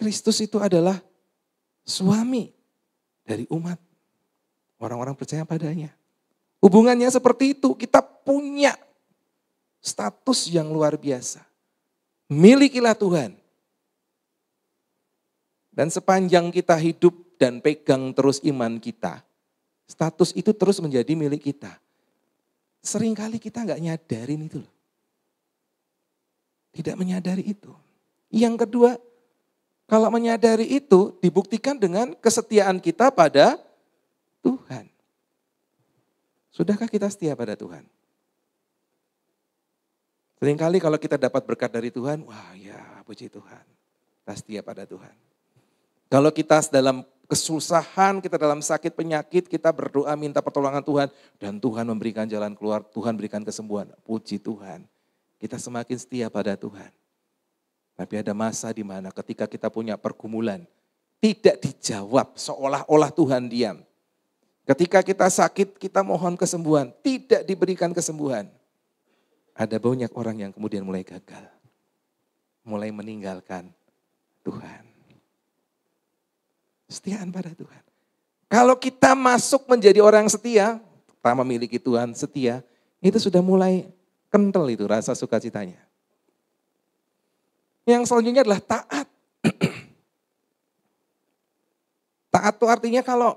Kristus itu adalah suami dari umat. Orang-orang percaya padanya. Hubungannya seperti itu, kita punya status yang luar biasa. Milikilah Tuhan. Dan sepanjang kita hidup dan pegang terus iman kita, status itu terus menjadi milik kita. Seringkali kita nggak nyadarin itu loh. Tidak menyadari itu. Yang kedua, kalau menyadari itu dibuktikan dengan kesetiaan kita pada Tuhan. Sudahkah kita setia pada Tuhan? Seringkali kalau kita dapat berkat dari Tuhan, wah ya puji Tuhan. Setia pada Tuhan. Kalau kita dalam kesusahan, kita dalam sakit penyakit, kita berdoa minta pertolongan Tuhan. Dan Tuhan memberikan jalan keluar, Tuhan berikan kesembuhan. Puji Tuhan. Kita semakin setia pada Tuhan. Tapi ada masa di mana ketika kita punya pergumulan, tidak dijawab seolah-olah Tuhan diam. Ketika kita sakit, kita mohon kesembuhan, tidak diberikan kesembuhan. Ada banyak orang yang kemudian mulai gagal. Mulai meninggalkan Tuhan. Setiaan pada Tuhan. Kalau kita masuk menjadi orang setia, pertama memiliki Tuhan setia, itu sudah mulai kental itu rasa sukacitanya. Yang selanjutnya adalah taat. taat itu artinya kalau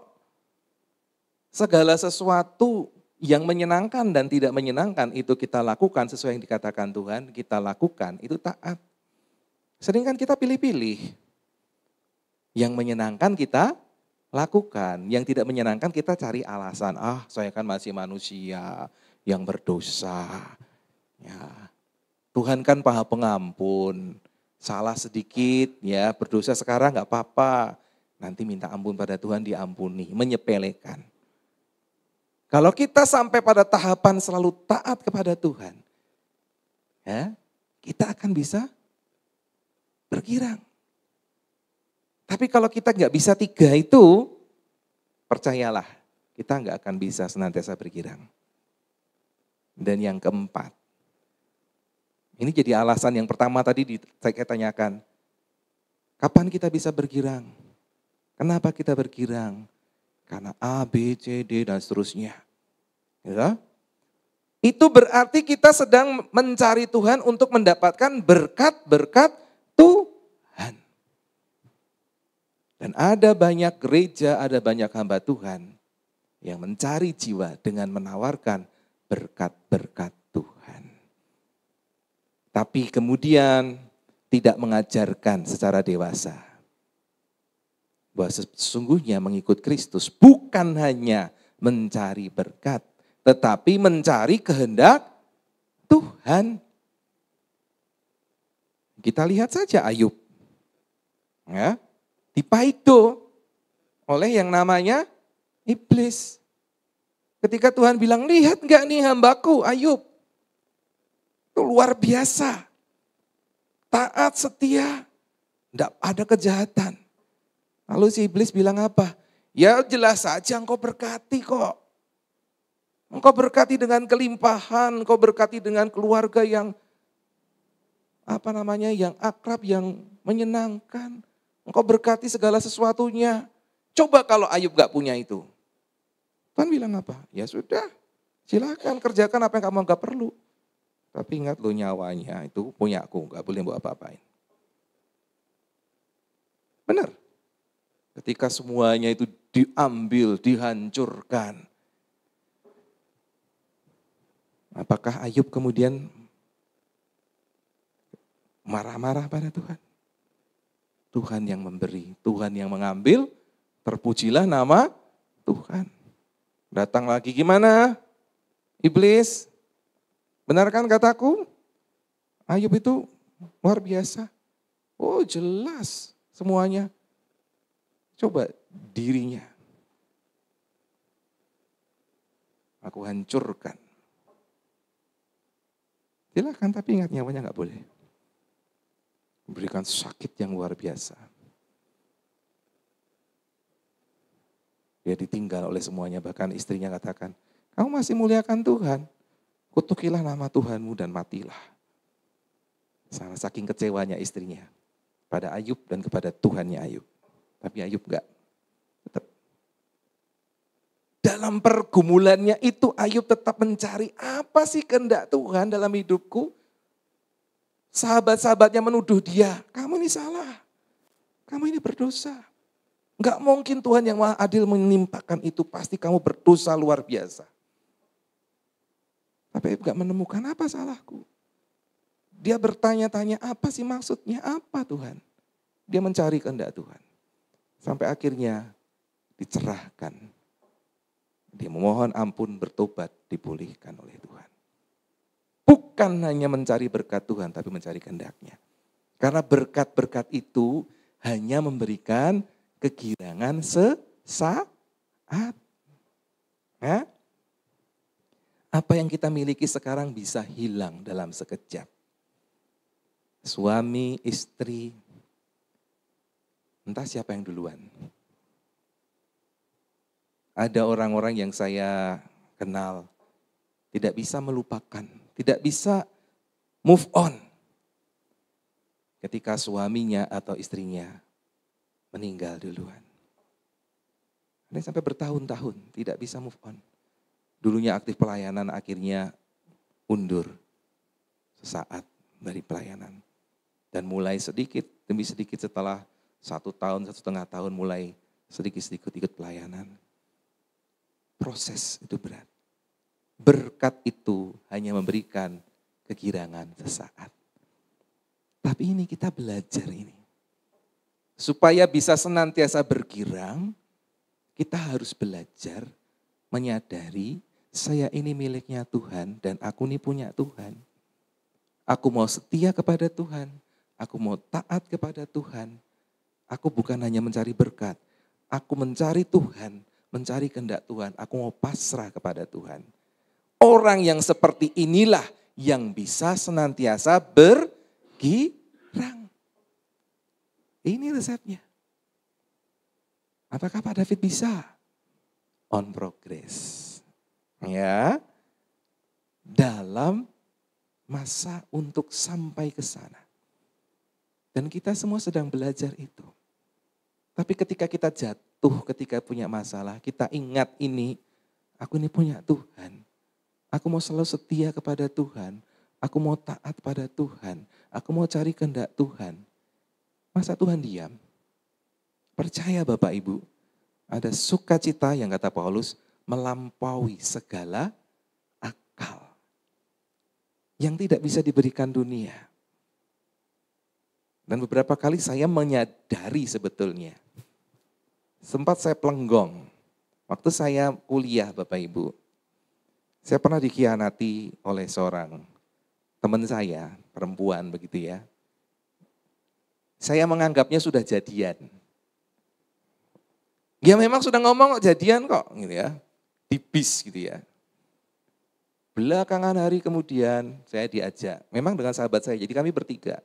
segala sesuatu yang menyenangkan dan tidak menyenangkan itu kita lakukan sesuai yang dikatakan Tuhan, kita lakukan itu taat. Sering kan kita pilih-pilih. Yang menyenangkan kita lakukan, yang tidak menyenangkan kita cari alasan. Ah, saya kan masih manusia yang berdosa. Ya. Tuhan kan paha pengampun. Salah sedikit ya, berdosa sekarang nggak apa-apa. Nanti minta ampun pada Tuhan diampuni, menyepelekan. Kalau kita sampai pada tahapan selalu taat kepada Tuhan, ya, kita akan bisa berkirang. Tapi kalau kita nggak bisa tiga itu, percayalah, kita nggak akan bisa senantiasa berkirang. Dan yang keempat, ini jadi alasan yang pertama tadi saya tanyakan, kapan kita bisa bergirang? Kenapa kita bergirang? Karena A, B, C, D, dan seterusnya. Ya. Itu berarti kita sedang mencari Tuhan untuk mendapatkan berkat-berkat Tuhan. Dan ada banyak gereja, ada banyak hamba Tuhan yang mencari jiwa dengan menawarkan berkat-berkat Tuhan. Tapi kemudian tidak mengajarkan secara dewasa bahwa sesungguhnya mengikut Kristus bukan hanya mencari berkat, tetapi mencari kehendak Tuhan. Kita lihat saja Ayub. Ya, itu oleh yang namanya iblis. Ketika Tuhan bilang, lihat nggak nih hambaku Ayub. Itu luar biasa. Taat, setia, tidak ada kejahatan. Lalu si iblis bilang apa? Ya jelas saja engkau berkati kok. Engkau berkati dengan kelimpahan, engkau berkati dengan keluarga yang apa namanya yang akrab, yang menyenangkan. Engkau berkati segala sesuatunya. Coba kalau Ayub gak punya itu. Tuhan bilang apa? Ya sudah, silakan kerjakan apa yang kamu gak perlu. Tapi ingat lo nyawanya itu punya aku, gak boleh bawa apa-apain. Benar. Ketika semuanya itu diambil, dihancurkan. Apakah Ayub kemudian marah-marah pada Tuhan? Tuhan yang memberi, Tuhan yang mengambil, terpujilah nama Tuhan. Datang lagi gimana? Iblis, benarkan kataku? Ayub itu luar biasa. Oh jelas semuanya. Coba dirinya. Aku hancurkan. Silahkan, tapi ingat nyawanya nggak boleh. Berikan sakit yang luar biasa. Dia ditinggal oleh semuanya, bahkan istrinya katakan, kamu masih muliakan Tuhan. Kutukilah nama Tuhanmu dan matilah. Sangat saking kecewanya istrinya pada Ayub dan kepada Tuhannya Ayub. Tapi Ayub enggak. Tetap. Dalam pergumulannya itu Ayub tetap mencari apa sih kehendak Tuhan dalam hidupku. Sahabat-sahabatnya menuduh dia, kamu ini salah. Kamu ini berdosa. Enggak mungkin Tuhan yang maha adil menimpakan itu. Pasti kamu berdosa luar biasa. Tapi Ayub gak menemukan apa salahku. Dia bertanya-tanya apa sih maksudnya, apa Tuhan? Dia mencari kehendak Tuhan. Sampai akhirnya dicerahkan. Dia memohon ampun, bertobat, dipulihkan oleh Tuhan. Bukan hanya mencari berkat Tuhan, tapi mencari kehendaknya. Karena berkat-berkat itu hanya memberikan kegirangan sesaat. Ya? Apa yang kita miliki sekarang bisa hilang dalam sekejap. Suami, istri, Entah siapa yang duluan. Ada orang-orang yang saya kenal, tidak bisa melupakan, tidak bisa move on. Ketika suaminya atau istrinya meninggal duluan. Ada sampai bertahun-tahun tidak bisa move on. Dulunya aktif pelayanan, akhirnya undur sesaat dari pelayanan. Dan mulai sedikit demi sedikit setelah satu tahun, satu setengah tahun mulai sedikit-sedikit ikut pelayanan. Proses itu berat. Berkat itu hanya memberikan kegirangan sesaat. Tapi ini kita belajar ini. Supaya bisa senantiasa bergirang, kita harus belajar menyadari saya ini miliknya Tuhan dan aku ini punya Tuhan. Aku mau setia kepada Tuhan, aku mau taat kepada Tuhan, Aku bukan hanya mencari berkat, aku mencari Tuhan, mencari kehendak Tuhan, aku mau pasrah kepada Tuhan. Orang yang seperti inilah yang bisa senantiasa bergirang. Ini resepnya. Apakah Pak David bisa? On progress. Ya. Dalam masa untuk sampai ke sana. Dan kita semua sedang belajar itu. Tapi ketika kita jatuh, ketika punya masalah, kita ingat ini, aku ini punya Tuhan. Aku mau selalu setia kepada Tuhan. Aku mau taat pada Tuhan. Aku mau cari kehendak Tuhan. Masa Tuhan diam? Percaya Bapak Ibu, ada sukacita yang kata Paulus melampaui segala akal yang tidak bisa diberikan dunia. Dan beberapa kali saya menyadari sebetulnya. Sempat saya pelenggong. Waktu saya kuliah Bapak Ibu, saya pernah dikhianati oleh seorang teman saya, perempuan begitu ya. Saya menganggapnya sudah jadian. Ya memang sudah ngomong kok jadian kok gitu ya. Tipis gitu ya. Belakangan hari kemudian saya diajak, memang dengan sahabat saya, jadi kami bertiga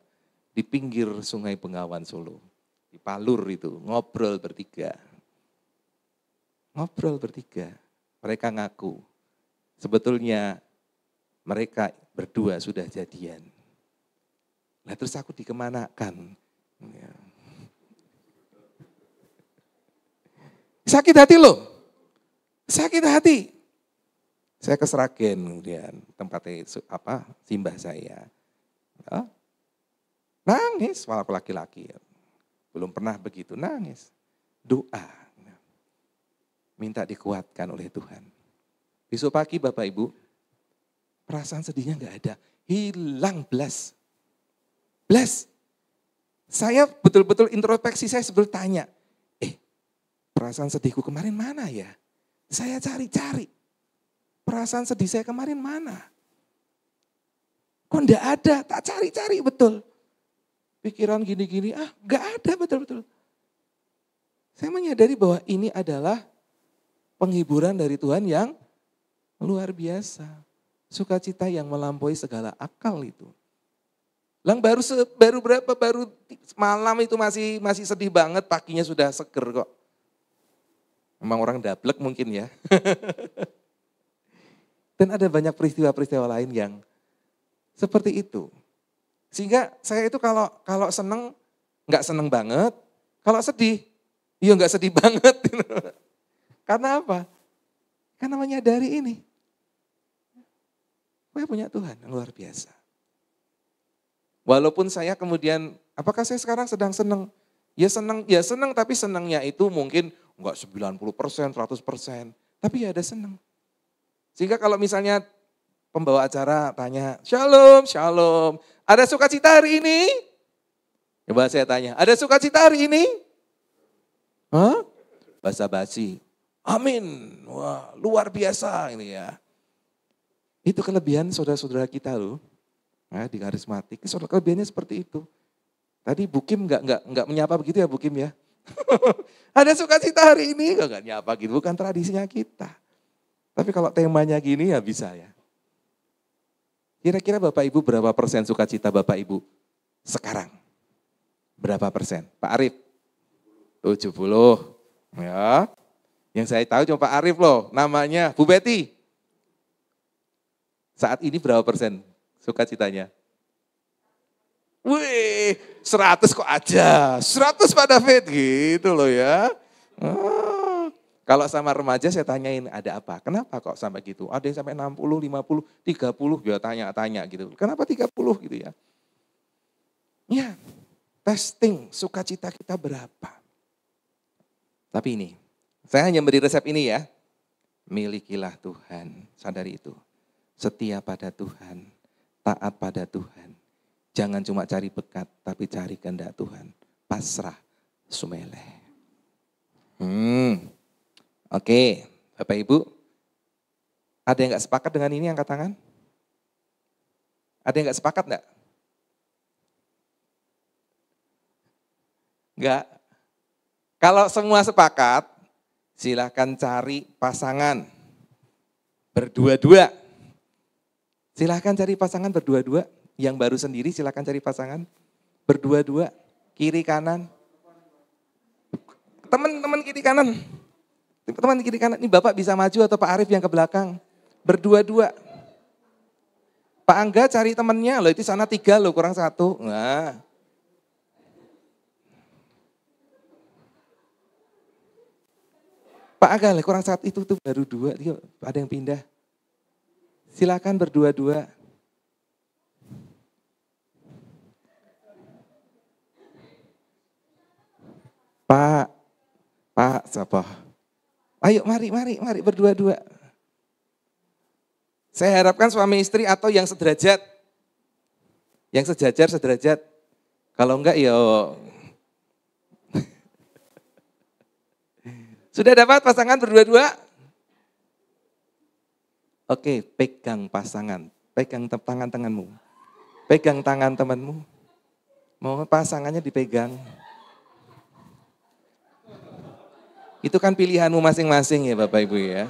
di pinggir sungai Bengawan Solo. Di Palur itu, ngobrol bertiga. Ngobrol bertiga. Mereka ngaku, sebetulnya mereka berdua sudah jadian. Nah terus aku dikemanakan. Ya. Sakit hati loh. Sakit hati. Saya ke Seragen kemudian tempatnya apa simbah saya. Oh, Nangis, walaupun laki-laki. Ya. Belum pernah begitu, nangis. Doa. Minta dikuatkan oleh Tuhan. Besok pagi Bapak Ibu, perasaan sedihnya nggak ada. Hilang bless bless Saya betul-betul introspeksi, saya sebetulnya tanya, eh perasaan sedihku kemarin mana ya? Saya cari-cari. Perasaan sedih saya kemarin mana? Kok enggak ada? Tak cari-cari betul pikiran gini-gini, ah gak ada betul-betul. Saya menyadari bahwa ini adalah penghiburan dari Tuhan yang luar biasa. Sukacita yang melampaui segala akal itu. Lang baru se, baru berapa baru malam itu masih masih sedih banget, paginya sudah seger kok. Emang orang daplek mungkin ya. Dan ada banyak peristiwa-peristiwa lain yang seperti itu. Sehingga saya itu kalau kalau seneng nggak seneng banget, kalau sedih iya nggak sedih banget. Karena apa? Karena menyadari ini. Saya punya Tuhan, yang luar biasa. Walaupun saya kemudian, apakah saya sekarang sedang seneng? Ya seneng, ya seneng tapi senengnya itu mungkin enggak 90 persen, 100 persen. Tapi ya ada seneng. Sehingga kalau misalnya pembawa acara tanya, shalom, shalom. Ada sukacita hari ini? Coba saya tanya, ada sukacita hari ini? Hah? Bahasa basi. Amin. Wah, luar biasa ini ya. Itu kelebihan saudara-saudara kita loh. Nah, di karismatik, saudara kelebihannya seperti itu. Tadi Bukim nggak nggak nggak menyapa begitu ya Bukim ya. ada sukacita hari ini nggak nyapa gitu, bukan tradisinya kita. Tapi kalau temanya gini ya bisa ya. Kira-kira Bapak Ibu berapa persen sukacita Bapak Ibu sekarang? Berapa persen? Pak Arif? 70. Ya. Yang saya tahu cuma Pak Arif loh, namanya Bu Betty. Saat ini berapa persen sukacitanya? Wih, 100 kok aja. 100 pada David gitu loh ya. Ah. Kalau sama remaja saya tanyain ada apa? Kenapa kok sampai gitu? Ada yang sampai 60, 50, 30, biar tanya-tanya gitu. Kenapa 30 gitu ya? Ya, testing sukacita kita berapa. Tapi ini, saya hanya beri resep ini ya. Milikilah Tuhan, sadari itu. Setia pada Tuhan, taat pada Tuhan. Jangan cuma cari bekat, tapi cari kehendak Tuhan. Pasrah, sumeleh. Hmm. Oke, Bapak Ibu, ada yang nggak sepakat dengan ini angkat tangan? Ada yang nggak sepakat nggak? Enggak. Kalau semua sepakat, silahkan cari pasangan berdua-dua. Silahkan cari pasangan berdua-dua. Yang baru sendiri silahkan cari pasangan berdua-dua, kiri kanan. Teman-teman kiri kanan. Teman-teman kiri kanan, ini Bapak bisa maju atau Pak Arif yang ke belakang. Berdua-dua. Pak Angga cari temennya, loh itu sana tiga loh, kurang satu. Nah. Pak Angga, loh, kurang satu itu tuh baru dua, ada yang pindah. Silakan berdua-dua. Pak, Pak, siapa? Ayo mari, mari, mari berdua-dua. Saya harapkan suami istri atau yang sederajat. Yang sejajar, sederajat. Kalau enggak ya Sudah dapat pasangan berdua-dua? Oke, pegang pasangan. Pegang tangan tanganmu. Pegang tangan temanmu. Mau pasangannya dipegang. Itu kan pilihanmu masing-masing ya Bapak Ibu ya.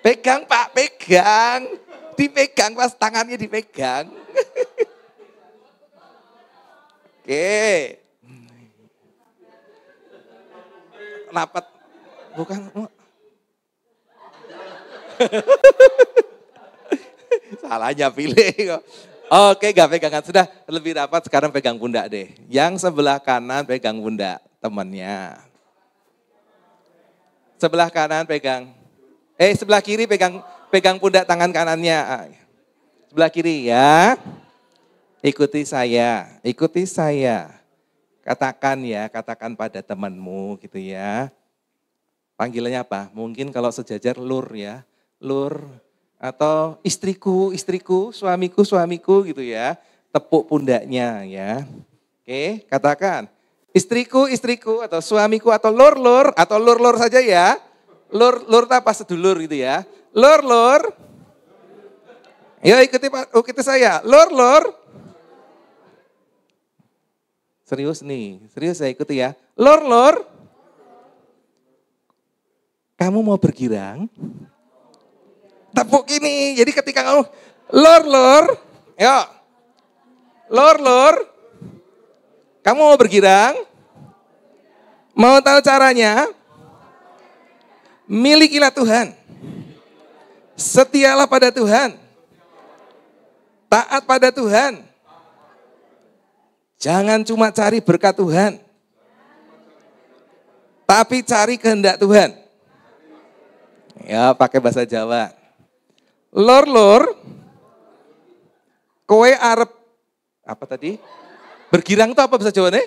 Pegang Pak, pegang. Dipegang pas tangannya dipegang. Oke. Rapat. Bukan. Salahnya pilih kok. Oke, gak pegangan. Sudah lebih rapat sekarang pegang pundak deh. Yang sebelah kanan pegang pundak temannya. Sebelah kanan pegang. Eh, sebelah kiri pegang pegang pundak tangan kanannya. Ah, iya. Sebelah kiri ya. Ikuti saya, ikuti saya. Katakan ya, katakan pada temanmu gitu ya. Panggilannya apa? Mungkin kalau sejajar lur ya. Lur, atau istriku, istriku, suamiku, suamiku gitu ya. Tepuk pundaknya ya. Oke, katakan istriku, istriku atau suamiku atau lur-lur atau lur-lur saja ya. Lur lur apa sedulur gitu ya. Lur-lur. Ayo ya, ikuti ikuti saya. Lur-lur. Serius nih, serius saya ikuti ya. Lur-lur. Kamu mau bergirang? tepuk ini. Jadi ketika kamu lor lor, ya lor lor, kamu mau bergirang, mau tahu caranya, milikilah Tuhan, setialah pada Tuhan, taat pada Tuhan. Jangan cuma cari berkat Tuhan, tapi cari kehendak Tuhan. Ya, pakai bahasa Jawa. Lor lor, kowe arep apa tadi? Bergirang itu apa bisa nih?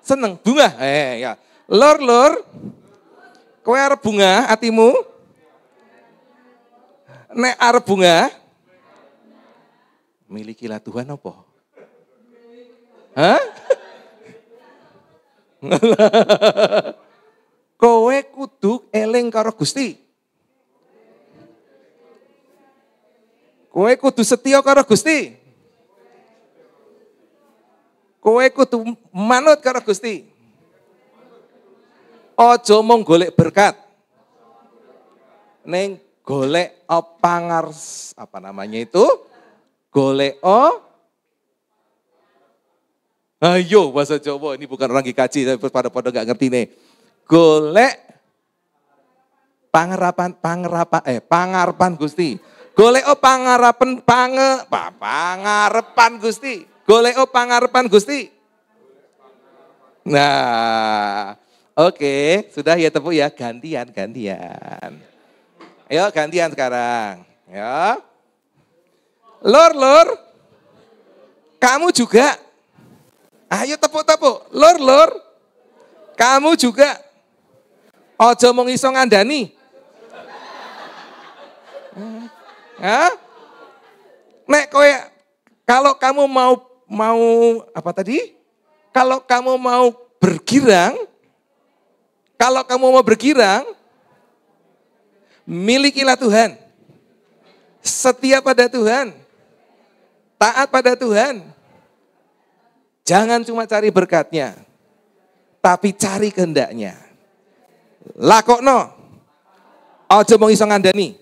Seneng, bunga. Eh ya. Lor lor, kowe arep bunga atimu? Nek arep bunga, milikilah Tuhan apa? Hah? kowe kutuk eleng karo Gusti. Kowe kudu setia karo Gusti. Kowe kudu manut karo Gusti. Ojo mung golek berkat. Neng golek opangar apa namanya itu? Golek o Ayo bahasa Jawa ini bukan orang dikaji tapi pada pada nggak ngerti nih. Golek pangerapan pangerapa eh pangarpan Gusti Golek o pangarapan pange, pangarepan Gusti. Golek o pangarepan Gusti. Nah, oke, okay. sudah ya tepuk ya, gantian, gantian. Ayo gantian sekarang. Ya. Lor, Lor, Kamu juga. Ayo tepuk-tepuk. Lor, Lor, Kamu juga. Ojo mau Anda ngandani. Ya? Nek kowe kalau kamu mau mau apa tadi? Kalau kamu mau bergirang, kalau kamu mau bergirang, milikilah Tuhan. Setia pada Tuhan. Taat pada Tuhan. Jangan cuma cari berkatnya, tapi cari kehendaknya. Lakokno. Ojo mau iso ngandani.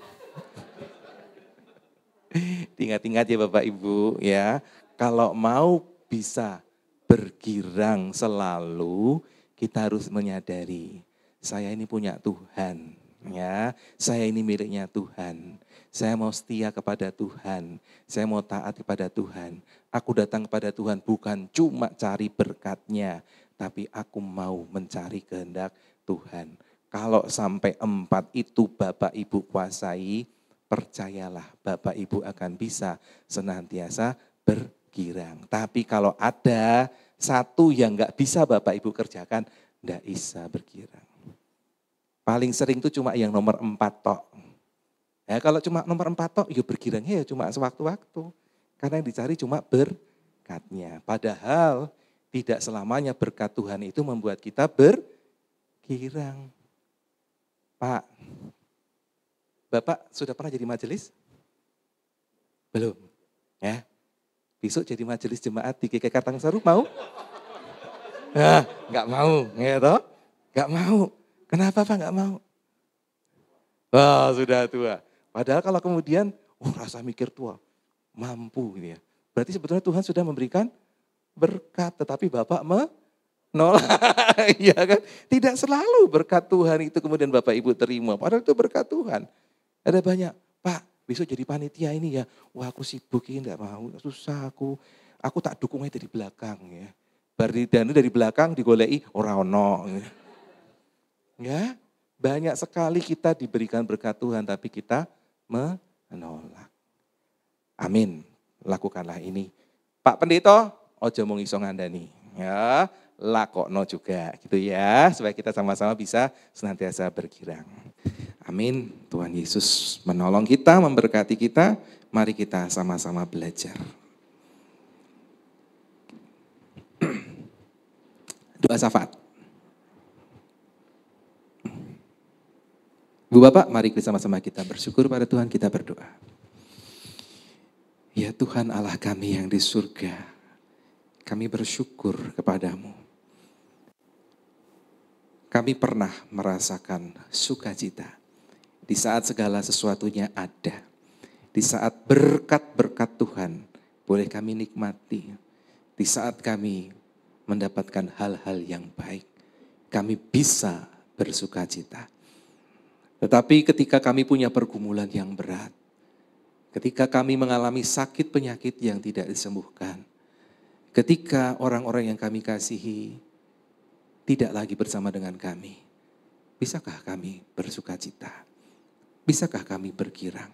Ingat-ingat ya Bapak Ibu ya, kalau mau bisa bergirang selalu, kita harus menyadari saya ini punya Tuhan ya. Saya ini miliknya Tuhan. Saya mau setia kepada Tuhan. Saya mau taat kepada Tuhan. Aku datang kepada Tuhan bukan cuma cari berkatnya, tapi aku mau mencari kehendak Tuhan. Kalau sampai empat itu Bapak Ibu kuasai, percayalah Bapak Ibu akan bisa senantiasa bergirang. Tapi kalau ada satu yang nggak bisa Bapak Ibu kerjakan, nggak bisa bergirang. Paling sering itu cuma yang nomor empat tok. Ya, kalau cuma nomor empat tok, ya bergirangnya ya cuma sewaktu-waktu. Karena yang dicari cuma berkatnya. Padahal tidak selamanya berkat Tuhan itu membuat kita bergirang. Pak, Bapak sudah pernah jadi majelis? Belum. Ya. Besok jadi majelis jemaat di GK Kartang Saru mau? Nah, nggak mau, ya toh? Nggak mau. Kenapa Pak nggak mau? Wah, sudah tua. Padahal kalau kemudian, oh rasa mikir tua, mampu gitu ya. Berarti sebetulnya Tuhan sudah memberikan berkat, tetapi Bapak menolak. Iya kan? Tidak selalu berkat Tuhan itu kemudian Bapak Ibu terima, padahal itu berkat Tuhan. Ada banyak, Pak besok jadi panitia ini ya. Wah aku sibuk ini enggak mau, susah aku. Aku tak dukungnya dari belakang ya. dan dari belakang digolei orang ono. Ya. ya, banyak sekali kita diberikan berkat Tuhan tapi kita menolak. Amin. Lakukanlah ini. Pak Pendeta, ojo mung iso ngandani. Ya, lakokno juga gitu ya supaya kita sama-sama bisa senantiasa bergirang. Amin. Tuhan Yesus menolong kita, memberkati kita. Mari kita sama-sama belajar. Doa syafaat. Bu Bapak, mari sama sama kita bersyukur pada Tuhan, kita berdoa. Ya Tuhan Allah kami yang di surga, kami bersyukur kepadamu kami pernah merasakan sukacita di saat segala sesuatunya ada. Di saat berkat-berkat Tuhan boleh kami nikmati. Di saat kami mendapatkan hal-hal yang baik, kami bisa bersukacita. Tetapi ketika kami punya pergumulan yang berat, ketika kami mengalami sakit penyakit yang tidak disembuhkan, ketika orang-orang yang kami kasihi tidak lagi bersama dengan kami. Bisakah kami bersuka cita? Bisakah kami berkirang?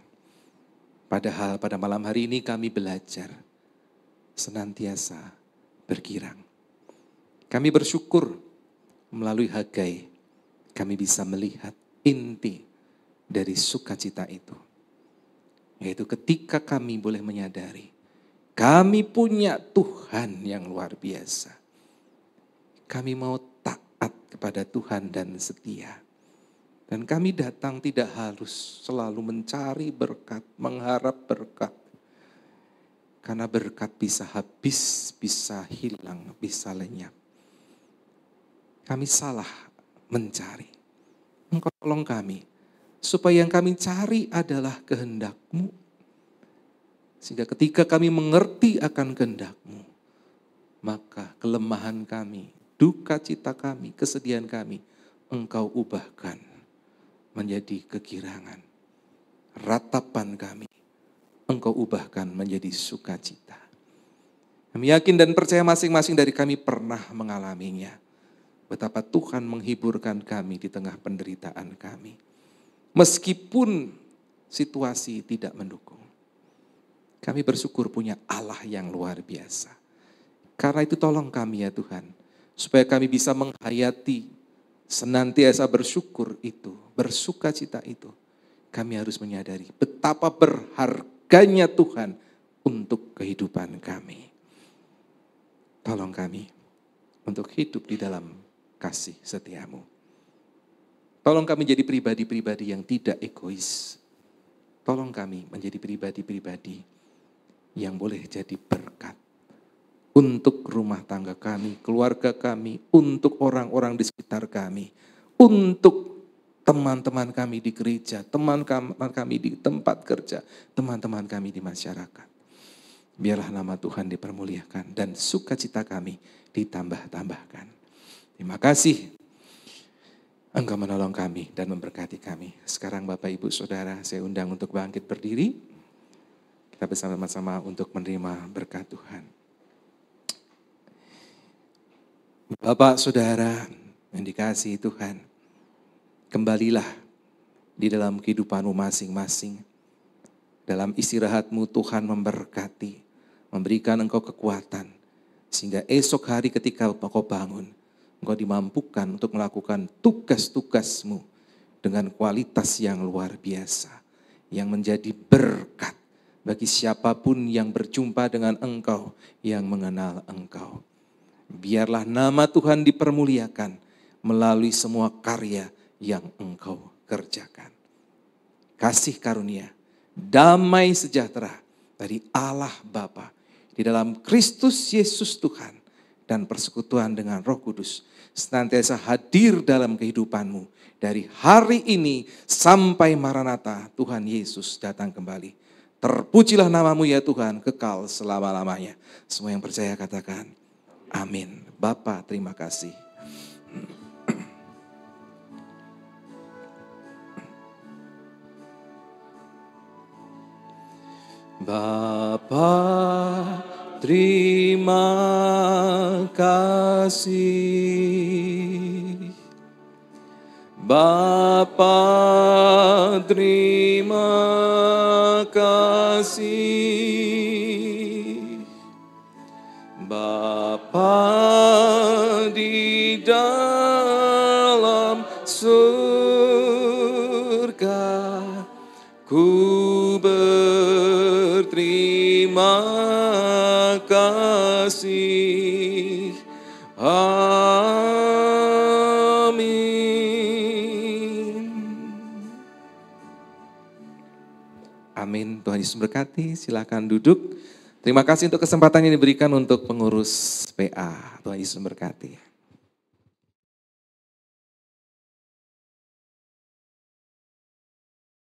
Padahal pada malam hari ini kami belajar senantiasa berkirang. Kami bersyukur melalui Hagai kami bisa melihat inti dari sukacita itu. Yaitu ketika kami boleh menyadari kami punya Tuhan yang luar biasa. Kami mau kepada Tuhan dan setia. Dan kami datang tidak harus selalu mencari berkat, mengharap berkat. Karena berkat bisa habis, bisa hilang, bisa lenyap. Kami salah mencari. Engkau tolong kami, supaya yang kami cari adalah kehendakmu. Sehingga ketika kami mengerti akan kehendakmu, maka kelemahan kami duka cita kami, kesedihan kami, engkau ubahkan menjadi kegirangan. Ratapan kami, engkau ubahkan menjadi sukacita. Kami yakin dan percaya masing-masing dari kami pernah mengalaminya. Betapa Tuhan menghiburkan kami di tengah penderitaan kami. Meskipun situasi tidak mendukung. Kami bersyukur punya Allah yang luar biasa. Karena itu tolong kami ya Tuhan supaya kami bisa menghayati senantiasa bersyukur itu, bersuka cita itu. Kami harus menyadari betapa berharganya Tuhan untuk kehidupan kami. Tolong kami untuk hidup di dalam kasih setiamu. Tolong kami jadi pribadi-pribadi yang tidak egois. Tolong kami menjadi pribadi-pribadi yang boleh jadi berkat untuk rumah tangga kami, keluarga kami, untuk orang-orang di sekitar kami, untuk teman-teman kami di gereja, teman-teman kami di tempat kerja, teman-teman kami di masyarakat. Biarlah nama Tuhan dipermuliakan dan sukacita kami ditambah-tambahkan. Terima kasih. Engkau menolong kami dan memberkati kami. Sekarang Bapak Ibu Saudara saya undang untuk bangkit berdiri. Kita bersama-sama untuk menerima berkat Tuhan. Bapak, saudara, yang dikasihi Tuhan, kembalilah di dalam kehidupanmu masing-masing. Dalam istirahatmu Tuhan memberkati, memberikan engkau kekuatan. Sehingga esok hari ketika engkau bangun, engkau dimampukan untuk melakukan tugas-tugasmu dengan kualitas yang luar biasa. Yang menjadi berkat bagi siapapun yang berjumpa dengan engkau, yang mengenal engkau biarlah nama Tuhan dipermuliakan melalui semua karya yang engkau kerjakan. Kasih karunia, damai sejahtera dari Allah Bapa di dalam Kristus Yesus Tuhan dan persekutuan dengan Roh Kudus senantiasa hadir dalam kehidupanmu dari hari ini sampai Maranatha Tuhan Yesus datang kembali. Terpujilah namamu ya Tuhan kekal selama-lamanya. Semua yang percaya katakan Amin. Bapak, terima kasih. Bapa, terima kasih. Bapa, terima kasih. apa di dalam surga ku berterima kasih Amin Amin Tuhan Yesus berkati silakan duduk Terima kasih untuk kesempatan yang diberikan untuk pengurus PA. Tuhan Yesus memberkati.